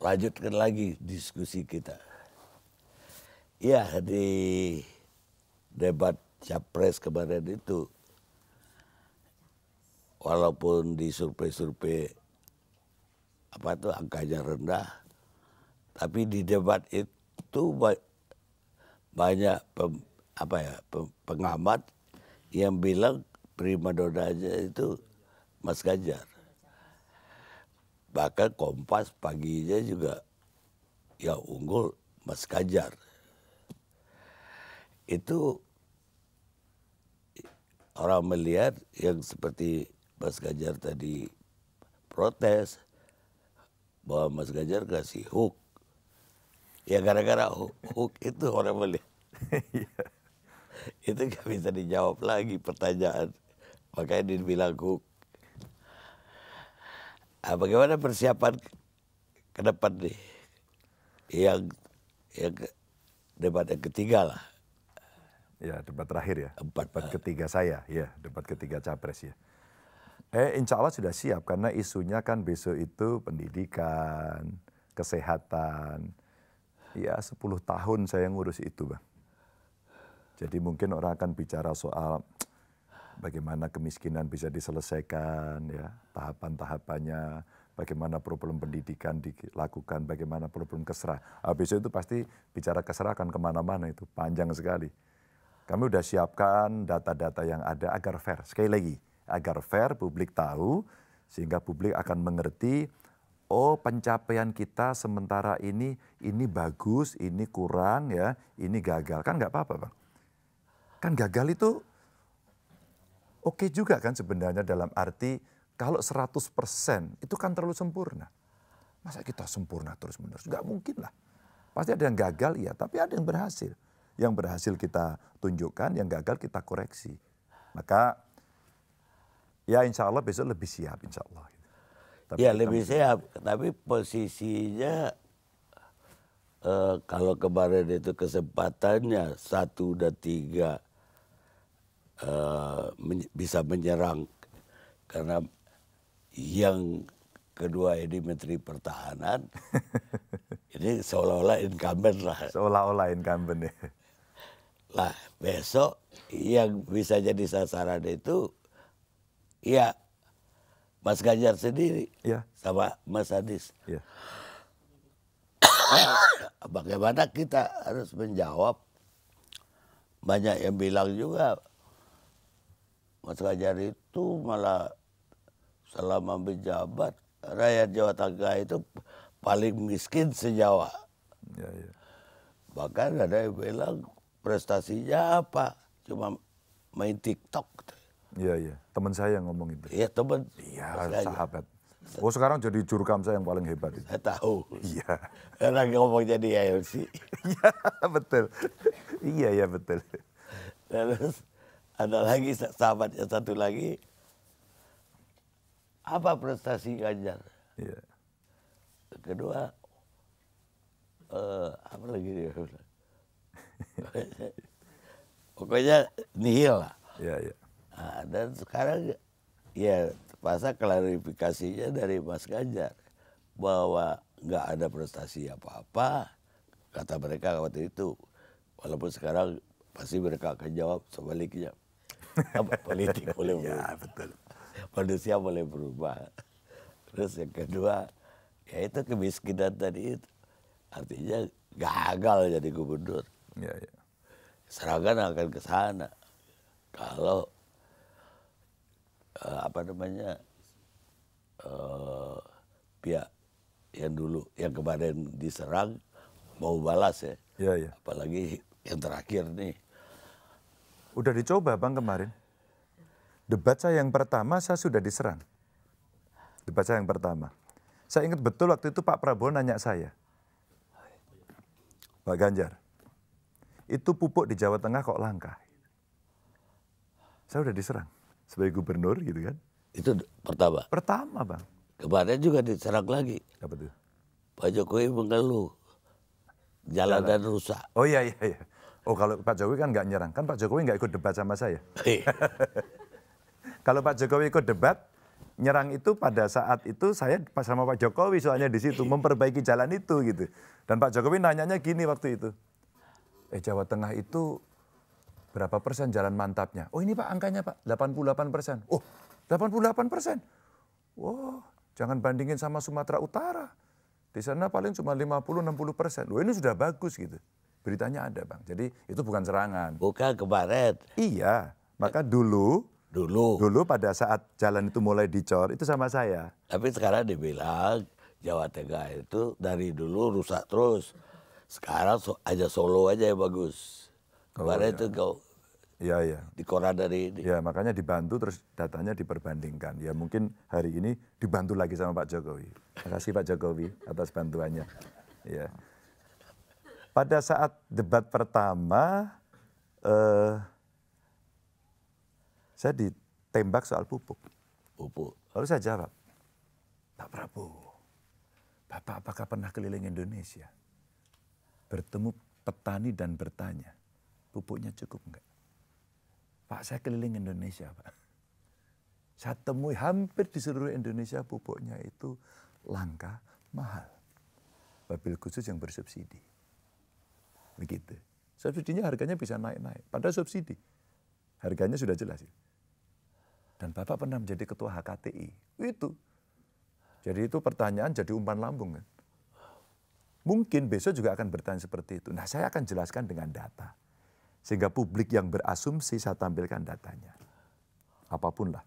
lanjutkan lagi diskusi kita. Ya, di debat capres kemarin itu walaupun di survei-survei apa tuh angkanya rendah tapi di debat itu banyak pem, apa ya pengamat yang bilang prima donanya itu Mas Ganjar bahkan Kompas paginya juga ya unggul Mas Ganjar itu orang melihat yang seperti Mas Ganjar tadi protes bahwa Mas Ganjar kasih hook. Ya gara-gara hook, itu orang melihat. Iya. itu gak bisa dijawab lagi pertanyaan. Makanya dibilang hook. Nah, bagaimana persiapan ke depan nih? Yang, yang debat yang ketiga lah. Ya, debat terakhir ya. Debat, debat uh, ketiga saya, ya, debat ketiga capres ya. Eh, insya Allah sudah siap karena isunya kan besok itu pendidikan, kesehatan. Ya, 10 tahun saya ngurus itu, Bang. Jadi mungkin orang akan bicara soal bagaimana kemiskinan bisa diselesaikan ya, tahapan-tahapannya, bagaimana problem pendidikan dilakukan, bagaimana problem kesra. Habis itu pasti bicara kesra akan kemana-mana itu, panjang sekali. Kami sudah siapkan data-data yang ada agar fair. Sekali lagi, agar fair publik tahu sehingga publik akan mengerti oh pencapaian kita sementara ini ini bagus, ini kurang ya, ini gagal. Kan nggak apa-apa, Bang. Kan gagal itu oke okay juga kan sebenarnya dalam arti kalau 100% itu kan terlalu sempurna. Masa kita sempurna terus-menerus? Gak mungkin lah. Pasti ada yang gagal iya, tapi ada yang berhasil. Yang berhasil kita tunjukkan, yang gagal kita koreksi. Maka ya insya Allah besok lebih siap insya Allah. Tapi ya lebih siap, tapi posisinya eh, kalau kemarin itu kesempatannya satu dan tiga eh, men bisa menyerang karena yang kedua ini Menteri Pertahanan. ini seolah-olah incumbent lah. Seolah-olah incumbent ya. Lah besok yang bisa jadi sasaran itu ya Mas Ganjar sendiri ya. sama Mas Anies. Ya. Bagaimana kita harus menjawab banyak yang bilang juga Mas Ganjar itu malah selama menjabat rakyat Jawa Tengah itu paling miskin sejawa. Ya, ya. Bahkan ada yang bilang prestasinya apa? Cuma main TikTok. Iya iya, teman saya yang ngomong itu. Iya teman. Iya sahabat. Aja. Oh sekarang jadi jurkam saya yang paling hebat itu. Saya tahu. Iya. Karena ngomong jadi ILC Iya betul. iya iya betul. Terus ada lagi sahabat yang satu lagi. Apa prestasi Ganjar? Iya. Kedua, eh, apa lagi dia? Pokoknya nihil lah. Ya, ya. Nah, dan sekarang ya terpaksa klarifikasinya dari Mas Ganjar bahwa nggak ada prestasi apa-apa kata mereka waktu itu walaupun sekarang pasti mereka akan jawab sebaliknya politik boleh iya, berubah ya, betul. manusia boleh berubah terus yang kedua ya itu kemiskinan tadi itu artinya gagal jadi gubernur Ya, ya. Serangan akan ke sana. Kalau uh, apa namanya uh, pihak yang dulu yang kemarin diserang mau balas ya. Ya, ya. Apalagi yang terakhir nih. Udah dicoba bang kemarin. Debat saya yang pertama saya sudah diserang. Debat saya yang pertama. Saya ingat betul waktu itu Pak Prabowo nanya saya. Pak Ganjar, itu pupuk di Jawa Tengah kok langka. Saya udah diserang sebagai gubernur gitu kan. Itu pertama? Pertama bang. Kemarin juga diserang lagi. Apa tuh? Pak Jokowi mengeluh jalanan Jalan. rusak. Oh iya iya iya. Oh kalau Pak Jokowi kan nggak nyerang, kan Pak Jokowi nggak ikut debat sama saya. Iya. kalau Pak Jokowi ikut debat, nyerang itu pada saat itu saya sama Pak Jokowi soalnya di situ memperbaiki jalan itu gitu. Dan Pak Jokowi nanyanya gini waktu itu, eh Jawa Tengah itu berapa persen jalan mantapnya? Oh ini Pak angkanya Pak, 88 persen. Oh 88 persen? Wow, jangan bandingin sama Sumatera Utara. Di sana paling cuma 50-60 persen. Loh ini sudah bagus gitu. Beritanya ada Bang. Jadi itu bukan serangan. Bukan ke Barat. Iya. Maka dulu Dulu. Dulu pada saat jalan itu mulai dicor, itu sama saya. Tapi sekarang dibilang Jawa Tengah itu dari dulu rusak terus. Sekarang so, aja solo aja yang bagus. Oh, Kemarin oh, iya. itu kau Ya, ya. Di koran dari ini. Ya, makanya dibantu terus datanya diperbandingkan. Ya mungkin hari ini dibantu lagi sama Pak Jokowi. Terima kasih Pak Jokowi atas bantuannya. Ya. Pada saat debat pertama, eh, saya ditembak soal pupuk. Pupuk. Lalu saya jawab, Pak Prabowo, Bapak apakah pernah keliling Indonesia? bertemu petani dan bertanya, pupuknya cukup enggak? Pak, saya keliling Indonesia, Pak. Saya temui hampir di seluruh Indonesia pupuknya itu langka, mahal. babil khusus yang bersubsidi. Begitu. Subsidinya harganya bisa naik-naik. Padahal subsidi. Harganya sudah jelas. Dan Bapak pernah menjadi ketua HKTI. Itu. Jadi itu pertanyaan jadi umpan lambung kan. Mungkin besok juga akan bertanya seperti itu. Nah saya akan jelaskan dengan data. Sehingga publik yang berasumsi saya tampilkan datanya. Apapun lah.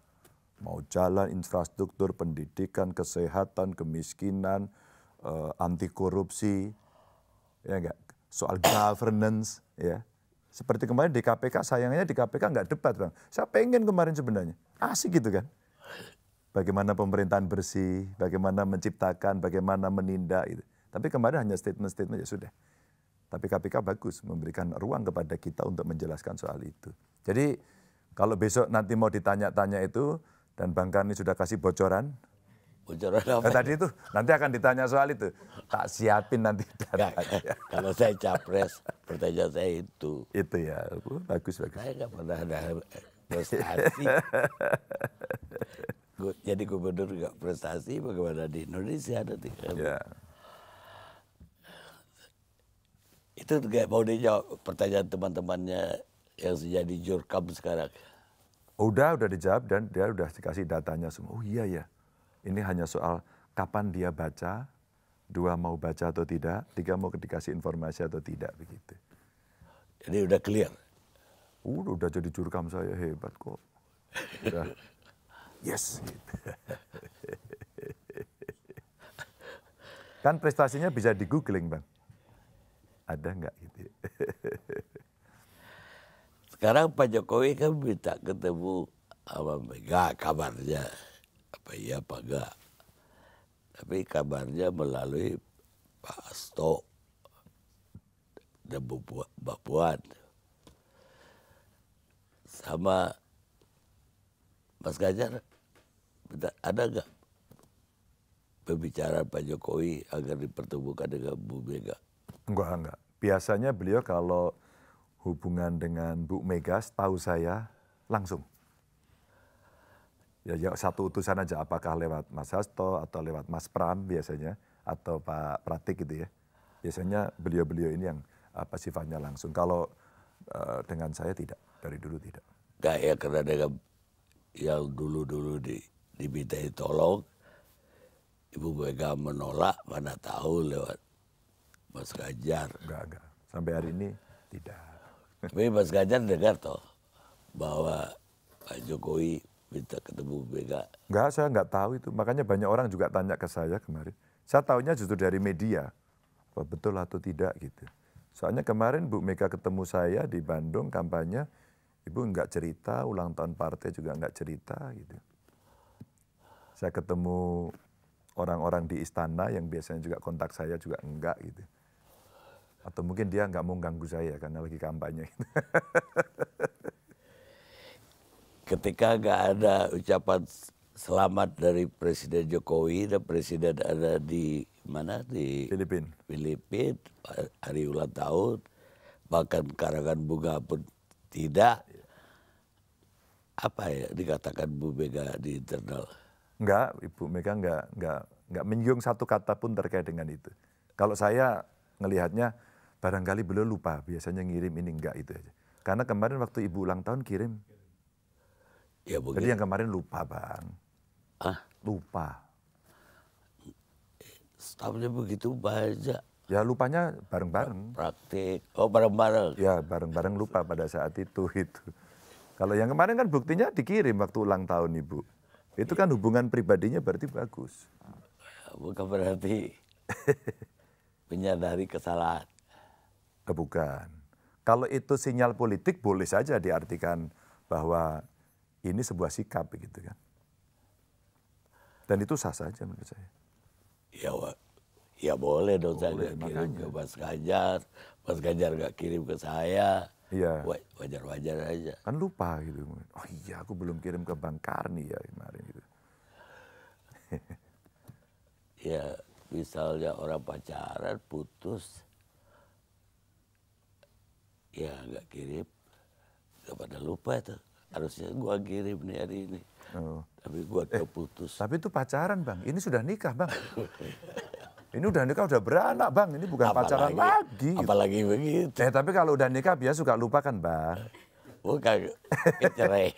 Mau jalan, infrastruktur, pendidikan, kesehatan, kemiskinan, eh, anti korupsi, ya enggak? soal governance, ya. Seperti kemarin di KPK, sayangnya di KPK enggak debat bang. Saya pengen kemarin sebenarnya, asik gitu kan. Bagaimana pemerintahan bersih, bagaimana menciptakan, bagaimana menindak gitu. Tapi kemarin hanya statement-statement ya sudah. Tapi KPK bagus memberikan ruang kepada kita untuk menjelaskan soal itu. Jadi kalau besok nanti mau ditanya-tanya itu dan Bang Karni sudah kasih bocoran, bocoran apa? Eh, tadi ya? itu nanti akan ditanya soal itu. Tak siapin nanti Gak, Kalau saya capres, pertanyaan saya itu. Itu ya, oh, bagus bagus. Saya nggak pernah ada eh, prestasi. Jadi gubernur nggak prestasi bagaimana di Indonesia nanti? Ya. Itu kayak mau dijawab pertanyaan teman-temannya yang jadi jurkam sekarang. Udah, udah dijawab dan dia udah dikasih datanya semua. Oh iya ya, ini hanya soal kapan dia baca, dua mau baca atau tidak, tiga mau dikasih informasi atau tidak begitu. Jadi udah clear. Udah, udah jadi jurkam saya hebat kok. Udah. yes. kan prestasinya bisa di googling bang ada nggak gitu ya? sekarang Pak Jokowi kan minta ketemu sama Mega kabarnya apa iya apa enggak tapi kabarnya melalui Pak Asto dan Mbak Puan sama Mas Ganjar ada nggak pembicaraan Pak Jokowi agar dipertemukan dengan Bu Mega? Enggak, enggak. Biasanya beliau kalau hubungan dengan Bu Mega, tahu saya langsung. Ya, ya satu utusan aja, apakah lewat Mas Hasto atau lewat Mas Pram biasanya, atau Pak Pratik gitu ya. Biasanya beliau-beliau ini yang apa sifatnya langsung. Kalau uh, dengan saya tidak, dari dulu tidak. Enggak ya, karena dengan yang ya, dulu-dulu di, dimintai tolong, Ibu Mega menolak, mana tahu lewat Mas Ganjar. Enggak, enggak. Sampai hari ini tidak. Tapi Mas Ganjar dengar toh bahwa Pak Jokowi minta ketemu Mega? Enggak, saya enggak tahu itu. Makanya banyak orang juga tanya ke saya kemarin. Saya tahunya justru dari media. Apa betul atau tidak gitu. Soalnya kemarin Bu Mega ketemu saya di Bandung kampanye. Ibu enggak cerita, ulang tahun partai juga enggak cerita gitu. Saya ketemu orang-orang di istana yang biasanya juga kontak saya juga enggak gitu. Atau mungkin dia nggak mau ganggu saya karena lagi kampanye. Ketika nggak ada ucapan selamat dari Presiden Jokowi dan Presiden ada di mana di Filipin. Filipin hari ulang tahun bahkan karangan bunga pun tidak iya. apa ya dikatakan Bu Mega di internal nggak Ibu Mega nggak nggak nggak menyinggung satu kata pun terkait dengan itu kalau saya ngelihatnya Barangkali beliau lupa, biasanya ngirim ini enggak itu aja. Karena kemarin waktu ibu ulang tahun kirim. Ya, Jadi yang kemarin lupa bang. Ah? Lupa. Stafnya begitu banyak. Ya lupanya bareng-bareng. Praktik. Oh bareng-bareng. Ya bareng-bareng lupa pada saat itu itu. Kalau yang kemarin kan buktinya dikirim waktu ulang tahun ibu. Itu kan hubungan pribadinya berarti bagus. Ya, bukan berarti menyadari kesalahan bukan. Kalau itu sinyal politik boleh saja diartikan bahwa ini sebuah sikap begitu kan. Dan itu sah saja menurut saya. Ya, Wak. ya boleh dong boleh, saya kirim ke Mas Ganjar, Mas Ganjar nggak kirim ke saya. Iya. Wajar-wajar aja. Kan lupa gitu. Oh iya, aku belum kirim ke Bang Karni ya kemarin gitu. ya, misalnya orang pacaran putus, ya nggak kirim nggak pada lupa itu harusnya gua kirim nih hari ini oh. tapi gua eh, putus tapi itu pacaran bang ini sudah nikah bang ini udah nikah udah beranak bang ini bukan apalagi, pacaran lagi apalagi gitu. begitu eh tapi kalau udah nikah biasa suka lupa kan bang bukan cerai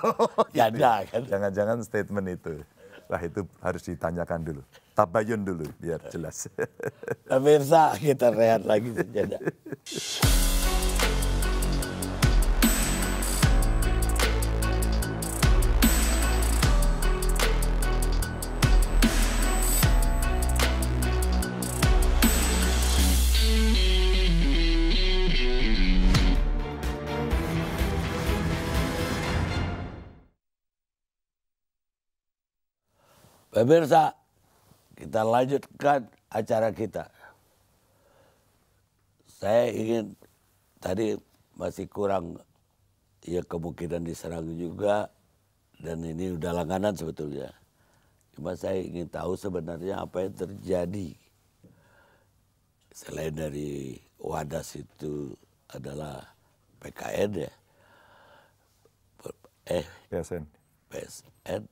oh, gitu ya. janda kan jangan-jangan statement itu lah itu harus ditanyakan dulu. Tabayun dulu biar jelas. Pemirsa kita rehat lagi sejadah Pemirsa, kita lanjutkan acara kita. Saya ingin tadi masih kurang ya kemungkinan diserang juga dan ini udah langganan sebetulnya. Cuma saya ingin tahu sebenarnya apa yang terjadi. Selain dari Wadas itu adalah PKN ya. Eh, PSN. PSN.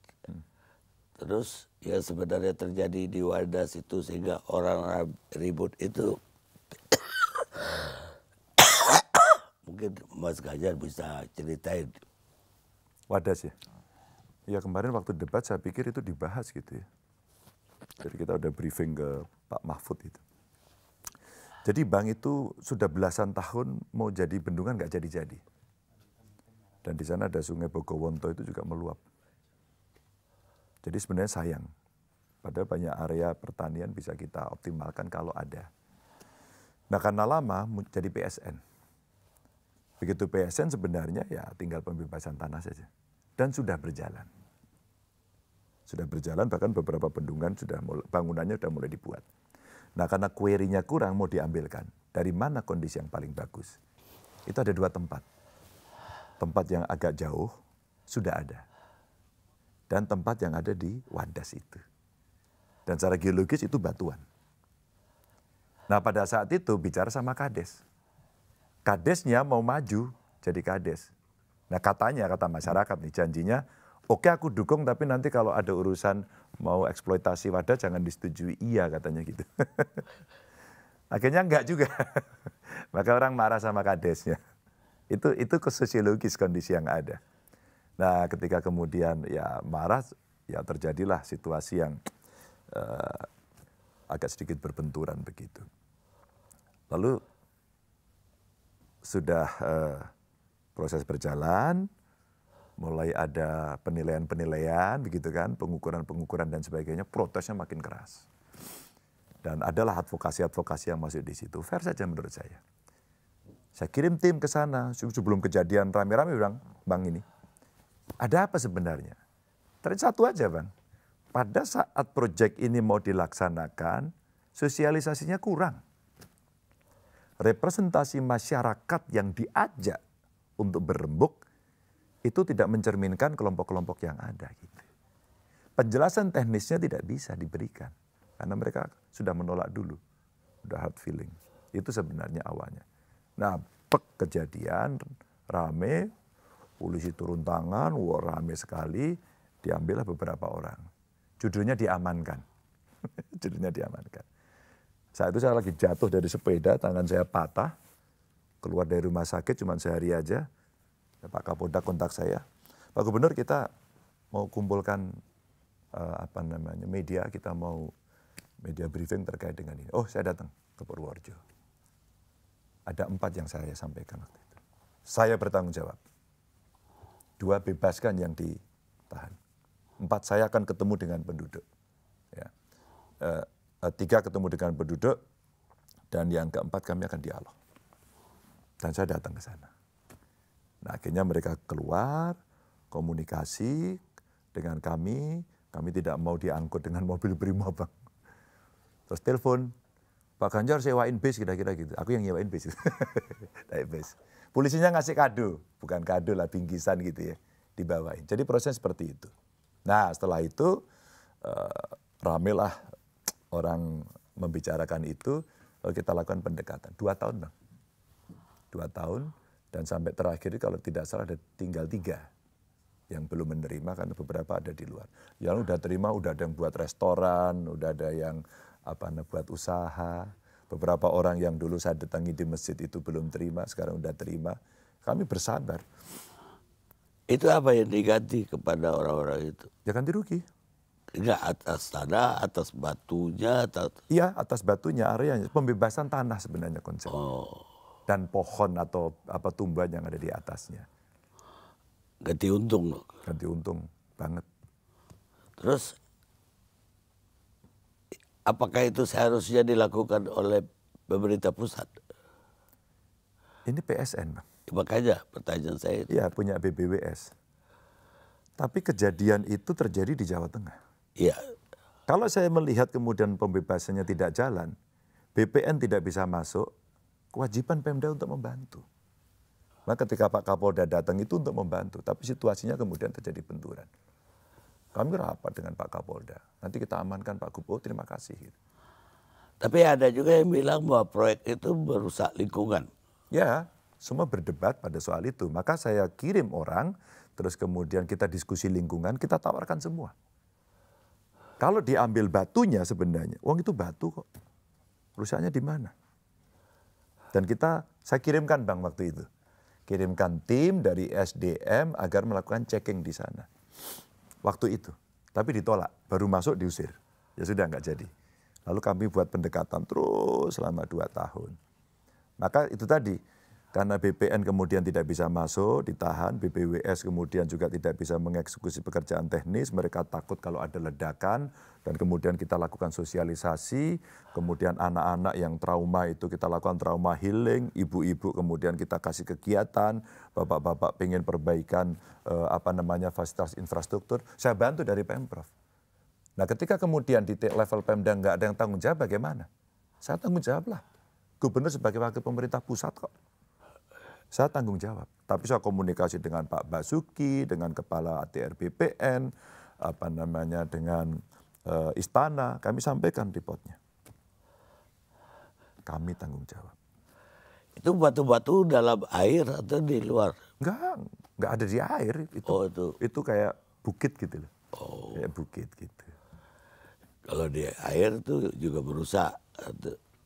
Terus ya sebenarnya terjadi di wadas itu sehingga orang ribut itu mungkin Mas Ganjar bisa ceritain Wadas ya ya kemarin waktu debat saya pikir itu dibahas gitu ya jadi kita udah briefing ke Pak Mahfud itu jadi bank itu sudah belasan tahun mau jadi bendungan nggak jadi-jadi dan di sana ada sungai Bogowonto itu juga meluap jadi sebenarnya sayang. Padahal banyak area pertanian bisa kita optimalkan kalau ada. Nah karena lama jadi PSN. Begitu PSN sebenarnya ya tinggal pembebasan tanah saja. Dan sudah berjalan. Sudah berjalan bahkan beberapa bendungan sudah mulai, bangunannya sudah mulai dibuat. Nah karena kuerinya kurang mau diambilkan. Dari mana kondisi yang paling bagus? Itu ada dua tempat. Tempat yang agak jauh sudah ada dan tempat yang ada di wadas itu. Dan secara geologis itu batuan. Nah pada saat itu bicara sama kades. Kadesnya mau maju jadi kades. Nah katanya, kata masyarakat nih janjinya, oke okay, aku dukung tapi nanti kalau ada urusan mau eksploitasi wadah jangan disetujui iya katanya gitu. Akhirnya enggak juga. Maka orang marah sama kadesnya. Itu itu kesosiologis kondisi yang ada. Nah, ketika kemudian ya marah, ya terjadilah situasi yang uh, agak sedikit berbenturan begitu. Lalu sudah uh, proses berjalan, mulai ada penilaian-penilaian, begitu kan, pengukuran-pengukuran dan sebagainya, protesnya makin keras. Dan adalah advokasi-advokasi yang masuk di situ. Fair saja menurut saya. Saya kirim tim ke sana sebelum kejadian rame-rame bilang, bang ini, ada apa sebenarnya? Ternyata satu aja Bang. Pada saat proyek ini mau dilaksanakan, sosialisasinya kurang. Representasi masyarakat yang diajak untuk berembuk itu tidak mencerminkan kelompok-kelompok yang ada gitu. Penjelasan teknisnya tidak bisa diberikan karena mereka sudah menolak dulu, sudah hard feeling. Itu sebenarnya awalnya. Nah, pek kejadian rame Polisi turun tangan, wah rame sekali, diambillah beberapa orang. Judulnya diamankan. Judulnya diamankan. Saat itu saya lagi jatuh dari sepeda, tangan saya patah. Keluar dari rumah sakit cuma sehari aja. Ya, Pak Kapolda kontak saya. Pak Gubernur kita mau kumpulkan uh, apa namanya media, kita mau media briefing terkait dengan ini. Oh saya datang ke Purworejo. Ada empat yang saya sampaikan waktu itu. Saya bertanggung jawab dua bebaskan yang ditahan. Empat saya akan ketemu dengan penduduk. Ya. E, e, tiga ketemu dengan penduduk dan yang keempat kami akan dialog. Dan saya datang ke sana. Nah akhirnya mereka keluar, komunikasi dengan kami, kami tidak mau diangkut dengan mobil brimob. Bang. Terus telepon, Pak Ganjar sewain bis kira-kira gitu. Aku yang nyewain bis. Naik bis. Polisinya ngasih kado, bukan kado lah bingkisan gitu ya, dibawain. Jadi prosesnya seperti itu. Nah setelah itu eh, ramelah orang membicarakan itu, lalu kita lakukan pendekatan. Dua tahun bang, dua tahun dan sampai terakhir kalau tidak salah ada tinggal tiga yang belum menerima karena beberapa ada di luar. Yang udah terima udah ada yang buat restoran, udah ada yang apa buat usaha. Beberapa orang yang dulu saya datangi di masjid itu belum terima, sekarang sudah terima. Kami bersabar. Itu apa yang diganti kepada orang-orang itu? Ya ganti rugi. Enggak atas tanah, atas batunya, atas... Iya, atas batunya areanya. Pembebasan tanah sebenarnya konsep Oh. Dan pohon atau apa tumbuhan yang ada di atasnya. Ganti untung Ganti untung banget. Terus apakah itu seharusnya dilakukan oleh pemerintah pusat? Ini PSN, makanya pertanyaan saya itu. Ya, punya BBWS. Tapi kejadian itu terjadi di Jawa Tengah. Iya. Kalau saya melihat kemudian pembebasannya tidak jalan, BPN tidak bisa masuk, kewajiban Pemda untuk membantu. Maka nah, ketika Pak Kapolda datang itu untuk membantu, tapi situasinya kemudian terjadi benturan. Kami rapat dengan Pak Kapolda. Nanti kita amankan Pak Gubernur. Terima kasih. Gitu. Tapi ada juga yang bilang bahwa proyek itu merusak lingkungan. Ya, semua berdebat pada soal itu. Maka saya kirim orang, terus kemudian kita diskusi lingkungan, kita tawarkan semua. Kalau diambil batunya sebenarnya, uang itu batu kok. Rusaknya di mana? Dan kita, saya kirimkan bang waktu itu kirimkan tim dari SDM agar melakukan checking di sana waktu itu. Tapi ditolak, baru masuk diusir. Ya sudah nggak jadi. Lalu kami buat pendekatan terus selama dua tahun. Maka itu tadi, karena BPN kemudian tidak bisa masuk, ditahan, BPWS kemudian juga tidak bisa mengeksekusi pekerjaan teknis, mereka takut kalau ada ledakan, dan kemudian kita lakukan sosialisasi, kemudian anak-anak yang trauma itu kita lakukan trauma healing, ibu-ibu kemudian kita kasih kegiatan, bapak-bapak pengen perbaikan eh, apa namanya fasilitas infrastruktur, saya bantu dari Pemprov. Nah ketika kemudian di level Pemda nggak ada yang tanggung jawab bagaimana? Saya tanggung jawab lah. Gubernur sebagai wakil pemerintah pusat kok saya tanggung jawab. Tapi saya komunikasi dengan Pak Basuki, dengan Kepala ATR BPN, apa namanya dengan e, istana, kami sampaikan reportnya. Kami tanggung jawab. Itu batu-batu dalam air atau di luar? Enggak, enggak ada di air itu. Oh, itu. Itu kayak bukit gitu loh. Oh. Kayak bukit gitu. Kalau di air itu juga berusak.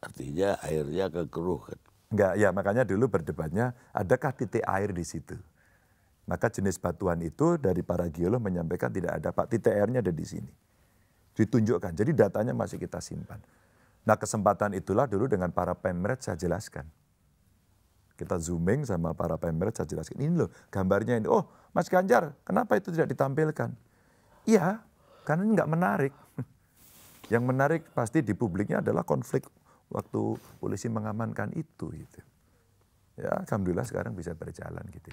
Artinya airnya kekeruh kan. Enggak, ya makanya dulu berdebatnya adakah titik air di situ. Maka jenis batuan itu dari para geolog menyampaikan tidak ada Pak, titik airnya ada di sini. Ditunjukkan, jadi datanya masih kita simpan. Nah kesempatan itulah dulu dengan para pemret saya jelaskan. Kita zooming sama para pemret saya jelaskan, ini loh gambarnya ini. Oh Mas Ganjar, kenapa itu tidak ditampilkan? Iya, karena ini nggak menarik. Yang menarik pasti di publiknya adalah konflik waktu polisi mengamankan itu gitu. Ya alhamdulillah sekarang bisa berjalan gitu.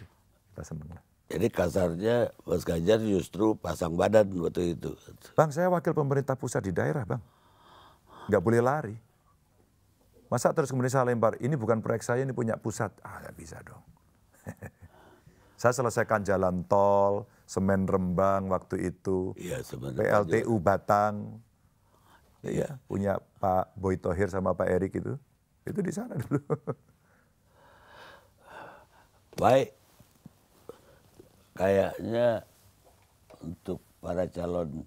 Kita senang Jadi kasarnya Mas Ganjar justru pasang badan waktu itu. Bang saya wakil pemerintah pusat di daerah bang. Nggak boleh lari. Masa terus kemudian saya lempar, ini bukan proyek saya, ini punya pusat. Ah nggak bisa dong. saya selesaikan jalan tol, semen rembang waktu itu. Ya, PLTU juga. Batang. Iya, ya. punya Pak Boy Tohir sama Pak Erik itu? Itu di sana dulu. Baik. Kayaknya untuk para calon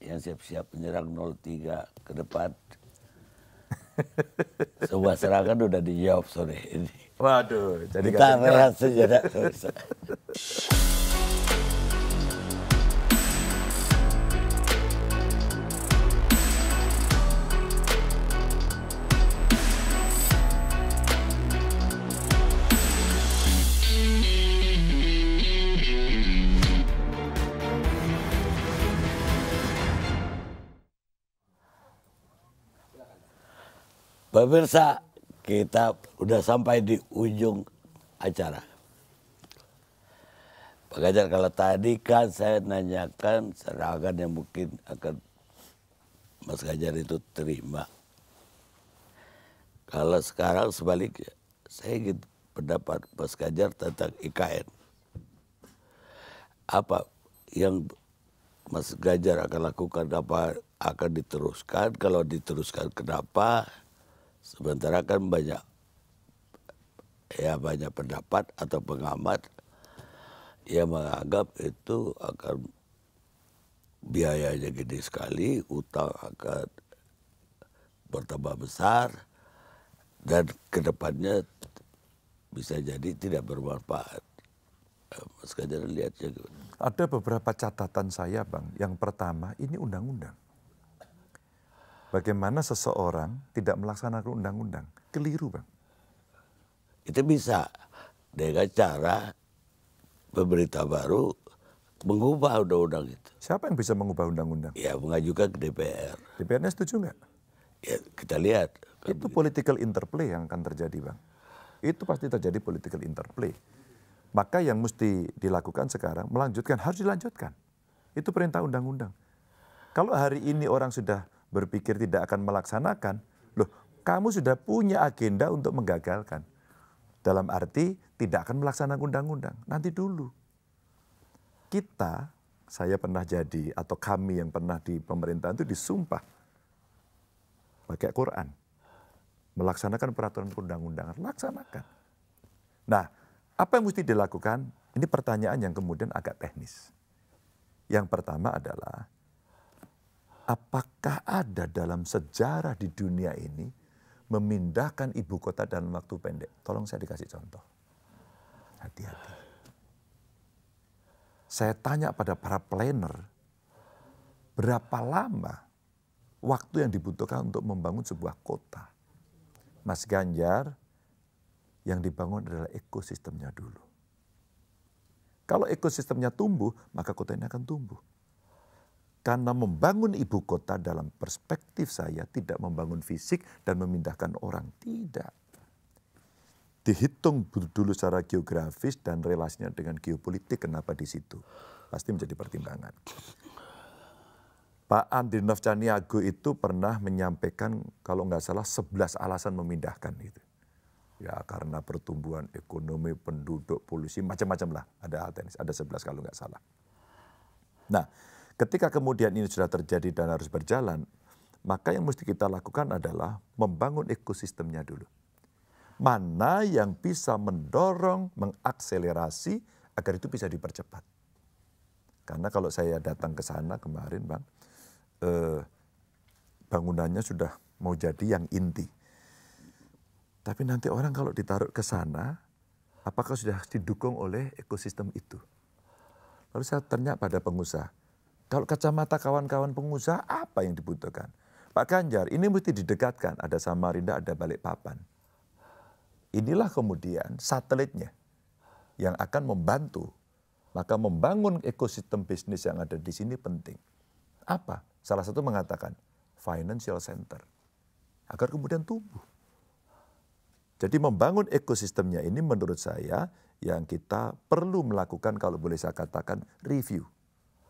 yang siap-siap menyerang 03 ke depan. Sebuah serangan udah dijawab sore ini. Waduh, jadi kita rehat sejenak. Pemirsa, kita udah sampai di ujung acara. Pak Ganjar, kalau tadi kan saya nanyakan seragam yang mungkin akan Mas Ganjar itu terima. Kalau sekarang sebaliknya, saya ingin pendapat Mas Ganjar tentang IKN. Apa yang Mas Ganjar akan lakukan, apa akan diteruskan, kalau diteruskan kenapa, sementara kan banyak ya banyak pendapat atau pengamat yang menganggap itu akan biayanya gede sekali, utang akan bertambah besar dan kedepannya bisa jadi tidak bermanfaat. Eh, Mas Ganjar lihatnya. Ada beberapa catatan saya, Bang. Yang pertama, ini undang-undang. Bagaimana seseorang tidak melaksanakan undang-undang? Keliru, Bang. Itu bisa dengan cara pemerintah baru mengubah undang-undang itu. Siapa yang bisa mengubah undang-undang? Ya, mengajukan ke DPR. DPR-nya setuju nggak? Ya, kita lihat. Itu political interplay yang akan terjadi, Bang. Itu pasti terjadi political interplay. Maka yang mesti dilakukan sekarang, melanjutkan, harus dilanjutkan. Itu perintah undang-undang. Kalau hari ini orang sudah berpikir tidak akan melaksanakan, loh kamu sudah punya agenda untuk menggagalkan. Dalam arti tidak akan melaksanakan undang-undang. Nanti dulu. Kita, saya pernah jadi, atau kami yang pernah di pemerintahan itu disumpah pakai Quran. Melaksanakan peraturan undang undangan laksanakan. Nah, apa yang mesti dilakukan? Ini pertanyaan yang kemudian agak teknis. Yang pertama adalah apakah ada dalam sejarah di dunia ini memindahkan ibu kota dalam waktu pendek? Tolong saya dikasih contoh. Hati-hati. Saya tanya pada para planner, berapa lama waktu yang dibutuhkan untuk membangun sebuah kota? Mas Ganjar, yang dibangun adalah ekosistemnya dulu. Kalau ekosistemnya tumbuh, maka kota ini akan tumbuh. Karena membangun ibu kota dalam perspektif saya tidak membangun fisik dan memindahkan orang. Tidak. Dihitung dulu secara geografis dan relasinya dengan geopolitik kenapa di situ. Pasti menjadi pertimbangan. Pak Andrinov Caniago itu pernah menyampaikan kalau nggak salah 11 alasan memindahkan itu Ya karena pertumbuhan ekonomi, penduduk, polusi, macam-macam lah. Ada hal teknis, ada 11 kalau nggak salah. Nah, Ketika kemudian ini sudah terjadi dan harus berjalan, maka yang mesti kita lakukan adalah membangun ekosistemnya dulu. Mana yang bisa mendorong, mengakselerasi agar itu bisa dipercepat. Karena kalau saya datang ke sana kemarin, Bang, eh, bangunannya sudah mau jadi yang inti. Tapi nanti orang kalau ditaruh ke sana, apakah sudah didukung oleh ekosistem itu? Lalu saya ternyata pada pengusaha, kalau kacamata kawan-kawan pengusaha apa yang dibutuhkan? Pak Ganjar, ini mesti didekatkan. Ada Samarinda, ada Balikpapan. Inilah kemudian satelitnya yang akan membantu. Maka membangun ekosistem bisnis yang ada di sini penting. Apa? Salah satu mengatakan financial center. Agar kemudian tumbuh. Jadi membangun ekosistemnya ini menurut saya yang kita perlu melakukan kalau boleh saya katakan review.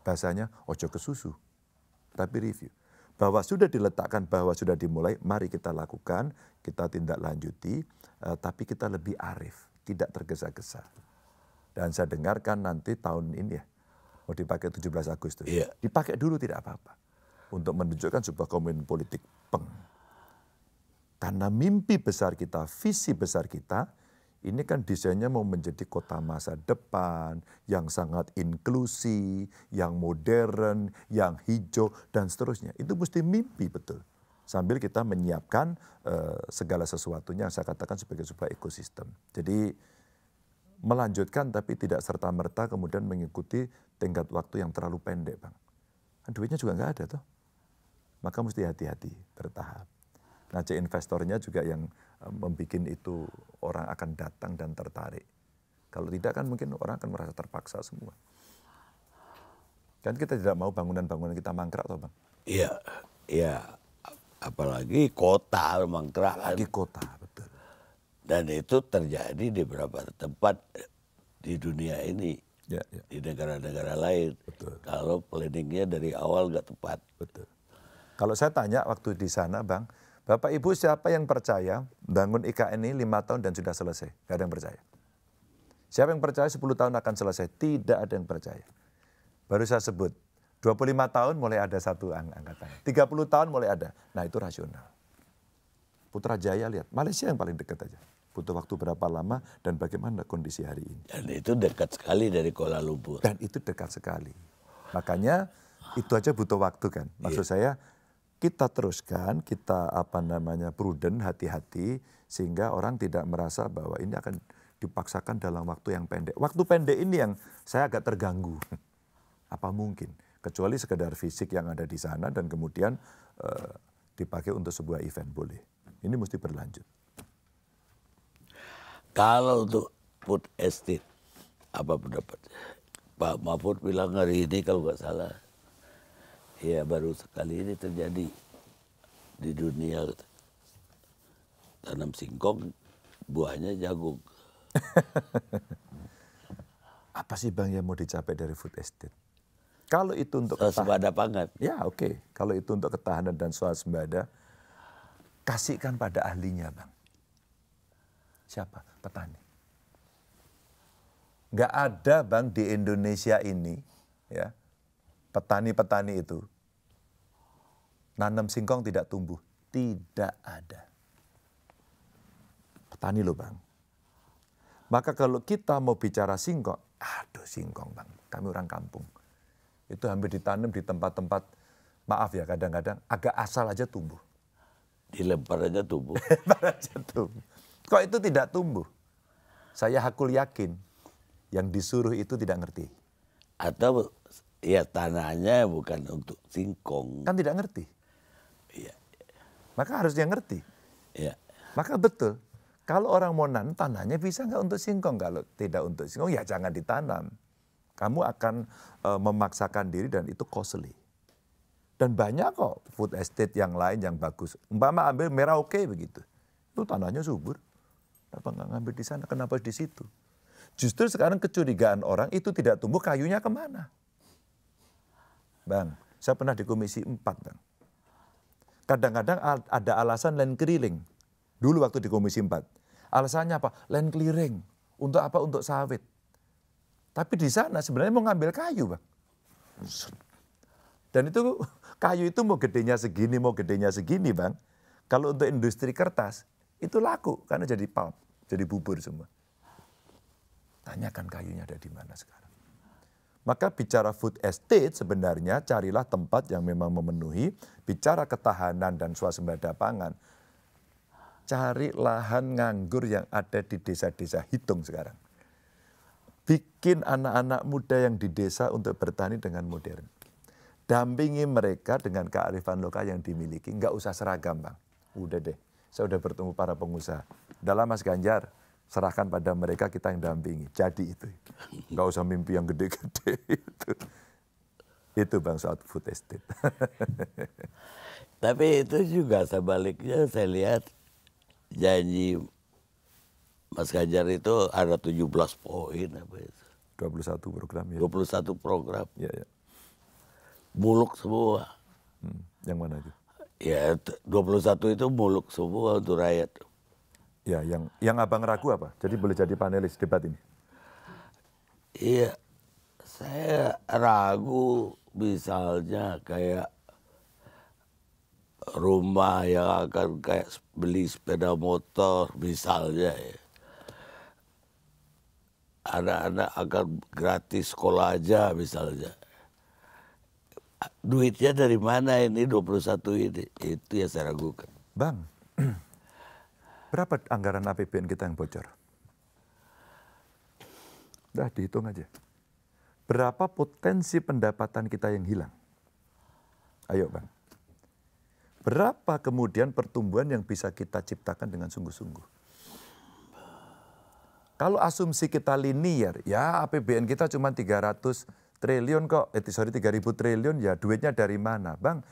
Bahasanya ojo ke susu, tapi review. Bahwa sudah diletakkan, bahwa sudah dimulai, mari kita lakukan, kita tindak lanjuti, eh, tapi kita lebih arif, tidak tergesa-gesa. Dan saya dengarkan nanti tahun ini ya, mau dipakai 17 Agustus. Yeah. Dipakai dulu tidak apa-apa. Untuk menunjukkan sebuah komitmen politik peng. Karena mimpi besar kita, visi besar kita, ini kan desainnya mau menjadi kota masa depan yang sangat inklusi, yang modern, yang hijau dan seterusnya. Itu mesti mimpi betul. Sambil kita menyiapkan uh, segala sesuatunya yang saya katakan sebagai sebuah ekosistem. Jadi melanjutkan tapi tidak serta merta kemudian mengikuti tingkat waktu yang terlalu pendek, Bang. Kan duitnya juga nggak ada tuh. Maka mesti hati-hati, bertahap. Nah, investornya juga yang membuat itu orang akan datang dan tertarik. Kalau tidak kan mungkin orang akan merasa terpaksa semua. Kan kita tidak mau bangunan-bangunan kita mangkrak toh bang? Iya, iya. Apalagi kota mangkrak. Apalagi kota, betul. Dan itu terjadi di beberapa tempat di dunia ini. Ya, ya. Di negara-negara lain. Betul. Kalau planningnya dari awal nggak tepat. Betul. Kalau saya tanya waktu di sana bang, Bapak Ibu siapa yang percaya bangun IKN ini 5 tahun dan sudah selesai? Gak ada yang percaya. Siapa yang percaya 10 tahun akan selesai? Tidak ada yang percaya. Baru saya sebut, 25 tahun mulai ada satu ang angkatan. 30 tahun mulai ada. Nah itu rasional. Putra Jaya lihat, Malaysia yang paling dekat aja. Butuh waktu berapa lama dan bagaimana kondisi hari ini. Dan itu dekat sekali dari Kuala Lumpur. Dan itu dekat sekali. Makanya itu aja butuh waktu kan. Maksud yeah. saya kita teruskan, kita apa namanya prudent, hati-hati sehingga orang tidak merasa bahwa ini akan dipaksakan dalam waktu yang pendek. Waktu pendek ini yang saya agak terganggu. Apa mungkin? Kecuali sekedar fisik yang ada di sana dan kemudian uh, dipakai untuk sebuah event boleh. Ini mesti berlanjut. Kalau untuk food estate, apa pendapat? Pak Mahfud bilang hari ini kalau nggak salah ya baru sekali ini terjadi di dunia tanam singkong buahnya jagung. Apa sih Bang yang mau dicapai dari food estate? Kalau itu untuk swasembada pangan. Ya, oke. Okay. Kalau itu untuk ketahanan dan swasembada kasihkan pada ahlinya, Bang. Siapa? Petani. Nggak ada, Bang, di Indonesia ini ya petani-petani itu. Nanam singkong tidak tumbuh. Tidak ada. Petani loh bang. Maka kalau kita mau bicara singkong, aduh singkong bang, kami orang kampung. Itu hampir ditanam di tempat-tempat, maaf ya kadang-kadang, agak asal aja tumbuh. Dilempar aja tumbuh. Dilempar aja tumbuh. Kok itu tidak tumbuh? Saya hakul yakin yang disuruh itu tidak ngerti. Atau Iya tanahnya bukan untuk singkong. Kan tidak ngerti. Iya. Maka harus ngerti. Iya. Maka betul. Kalau orang mau nanam tanahnya bisa nggak untuk singkong? Kalau tidak untuk singkong ya jangan ditanam. Kamu akan e, memaksakan diri dan itu costly. Dan banyak kok food estate yang lain yang bagus. Umpama ambil merah oke begitu. Itu tanahnya subur. Kenapa nggak ngambil di sana? Kenapa di situ? Justru sekarang kecurigaan orang itu tidak tumbuh kayunya kemana? Bang, saya pernah di komisi 4, Bang. Kadang-kadang ada alasan land clearing. Dulu waktu di komisi 4. Alasannya apa? Land clearing. Untuk apa? Untuk sawit. Tapi di sana sebenarnya mau ngambil kayu, Bang. Dan itu kayu itu mau gedenya segini, mau gedenya segini, Bang. Kalau untuk industri kertas, itu laku karena jadi pulp, jadi bubur semua. Tanyakan kayunya ada di mana sekarang. Maka bicara food estate sebenarnya carilah tempat yang memang memenuhi, bicara ketahanan dan swasembada pangan. Cari lahan nganggur yang ada di desa-desa hitung sekarang. Bikin anak-anak muda yang di desa untuk bertani dengan modern. Dampingi mereka dengan kearifan lokal yang dimiliki. Enggak usah seragam, Bang. Udah deh, saya udah bertemu para pengusaha. Udah lah Mas Ganjar, serahkan pada mereka kita yang dampingi. Jadi itu. Enggak usah mimpi yang gede-gede itu. Itu Bang Saud Food Estate. Tapi itu juga sebaliknya saya lihat janji Mas Ganjar itu ada 17 poin apa itu. 21 program ya. 21 program. Ya, ya. Muluk semua. Hmm, yang mana itu? Ya 21 itu muluk semua untuk rakyat. Ya, yang yang abang ragu apa? Jadi boleh jadi panelis debat ini. Iya, saya ragu misalnya kayak rumah yang akan kayak beli sepeda motor misalnya ya. Anak-anak akan gratis sekolah aja misalnya. Duitnya dari mana ini 21 ini? Itu yang saya ragukan. Bang, Berapa anggaran APBN kita yang bocor? Udah dihitung aja. Berapa potensi pendapatan kita yang hilang? Ayo Bang. Berapa kemudian pertumbuhan yang bisa kita ciptakan dengan sungguh-sungguh? Kalau asumsi kita linier, ya APBN kita cuma 300 triliun kok, eh sorry 3000 triliun, ya duitnya dari mana? Bang,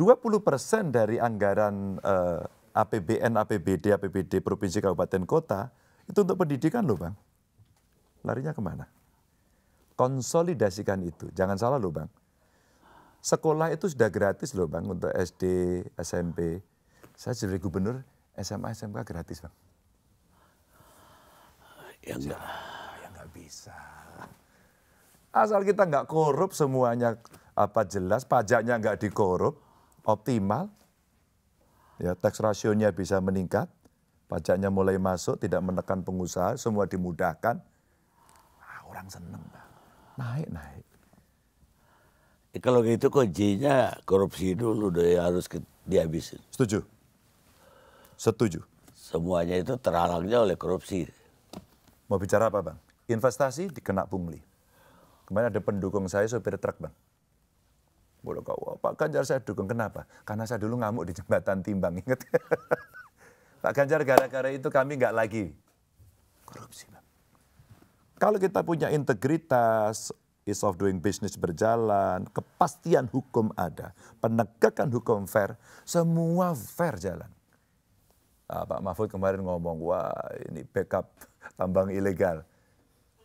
20% dari anggaran eh, APBN, APBD, APBD provinsi kabupaten kota itu untuk pendidikan loh bang. Larinya kemana? Konsolidasikan itu. Jangan salah loh bang. Sekolah itu sudah gratis loh bang untuk SD, SMP. Saya jadi gubernur SMA, SMK gratis bang. Ya enggak. yang ya enggak bisa. Asal kita enggak korup semuanya apa jelas, pajaknya enggak dikorup, optimal, ya tax rasionya bisa meningkat, pajaknya mulai masuk, tidak menekan pengusaha, semua dimudahkan, nah, orang seneng, naik naik. Eh, ya, kalau gitu kuncinya korupsi dulu deh harus ke, dihabisin. Setuju. Setuju. Semuanya itu terhalangnya oleh korupsi. Mau bicara apa bang? Investasi dikena pungli. Kemarin ada pendukung saya supir truk bang. Murakawa. Pak Ganjar saya dukung. Kenapa? Karena saya dulu ngamuk di jembatan timbang. Ingat? Pak Ganjar gara-gara itu kami nggak lagi korupsi. Kalau kita punya integritas, ease of doing business berjalan, kepastian hukum ada, penegakan hukum fair, semua fair jalan. Ah, Pak Mahfud kemarin ngomong, wah ini backup tambang ilegal.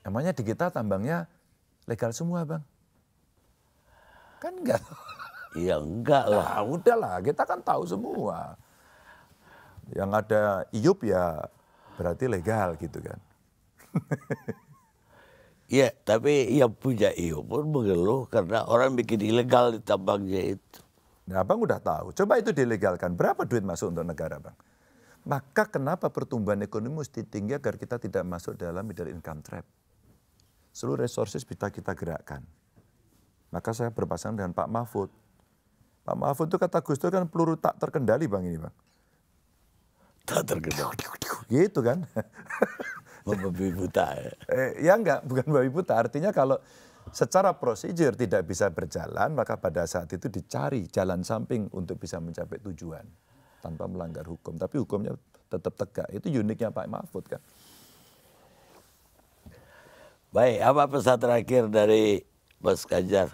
Emangnya di kita tambangnya legal semua bang? Kan enggak. Iya enggak lah. Nah, udahlah, kita kan tahu semua. Yang ada iup ya berarti legal gitu kan. Iya, tapi yang punya iup pun mengeluh karena orang bikin ilegal di tambangnya itu. Nah, Abang udah tahu. Coba itu dilegalkan. Berapa duit masuk untuk negara, Bang? Maka kenapa pertumbuhan ekonomi mesti tinggi agar kita tidak masuk dalam middle income trap? Seluruh resources bisa kita gerakkan. Maka saya berpasangan dengan Pak Mahfud. Pak Mahfud itu kata Gus Dur kan peluru tak terkendali bang ini bang. Tak terkendali. Gitu kan. Babi buta ya. Eh, ya enggak, bukan babi buta. Artinya kalau secara prosedur tidak bisa berjalan, maka pada saat itu dicari jalan samping untuk bisa mencapai tujuan tanpa melanggar hukum. Tapi hukumnya tetap tegak. Itu uniknya Pak Mahfud kan. Baik, apa pesan terakhir dari Mas Ganjar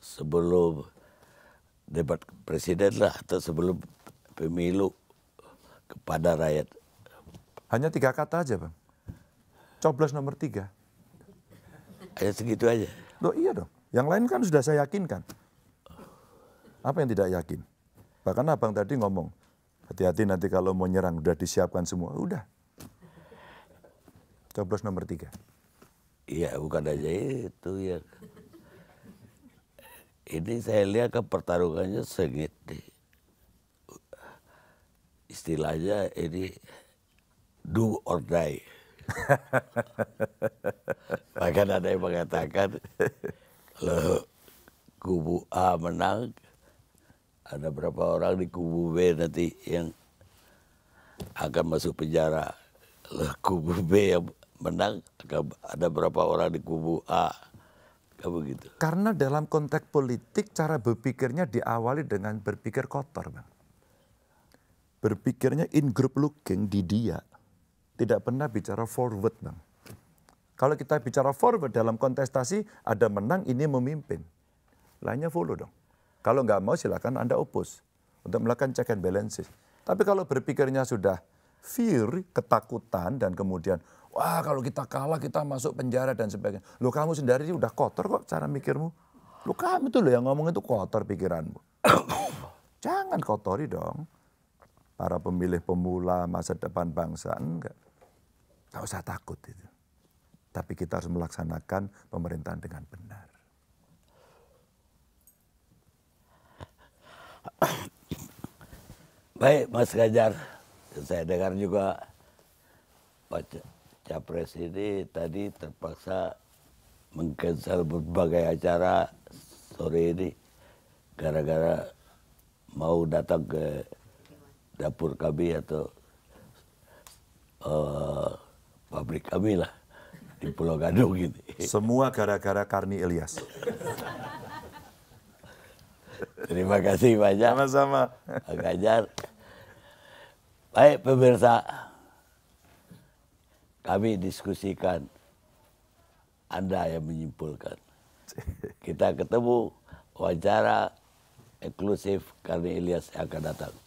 sebelum debat presiden lah atau sebelum pemilu kepada rakyat. Hanya tiga kata aja bang. Coblos nomor tiga. Hanya segitu aja. Loh iya dong. Yang lain kan sudah saya yakinkan. Apa yang tidak yakin? Bahkan abang tadi ngomong, hati-hati nanti kalau mau nyerang udah disiapkan semua. Udah. Coblos nomor tiga. Iya, bukan aja itu ya. Ini saya lihat ke kan pertarungannya sengit nih. Istilahnya ini do or die. Bahkan ada yang mengatakan loh kubu A menang, ada berapa orang di kubu B nanti yang akan masuk penjara. loh kubu B yang menang ada berapa orang di kubu A begitu. Karena dalam konteks politik cara berpikirnya diawali dengan berpikir kotor, Bang. Berpikirnya in group looking di dia. Tidak pernah bicara forward, Bang. Kalau kita bicara forward dalam kontestasi, ada menang, ini memimpin. Lainnya follow dong. Kalau nggak mau silakan Anda opus untuk melakukan check and balances. Tapi kalau berpikirnya sudah fear, ketakutan, dan kemudian wah kalau kita kalah kita masuk penjara dan sebagainya. Lu kamu sendiri udah kotor kok cara mikirmu. Lu kamu tuh loh yang ngomong itu kotor pikiranmu. Jangan kotori dong. Para pemilih pemula masa depan bangsa enggak. Tak usah takut itu. Tapi kita harus melaksanakan pemerintahan dengan benar. Baik Mas Ganjar, saya dengar juga baca, capres ini tadi terpaksa mengcancel berbagai acara sore ini gara-gara mau datang ke dapur kami atau uh, pabrik kami lah di Pulau Gadung ini. Semua gara-gara Karni Elias. Terima kasih banyak. Sama-sama. Ganjar. Baik pemirsa, kami diskusikan. Anda yang menyimpulkan. Kita ketemu wawancara eksklusif karena Ilyas yang akan datang.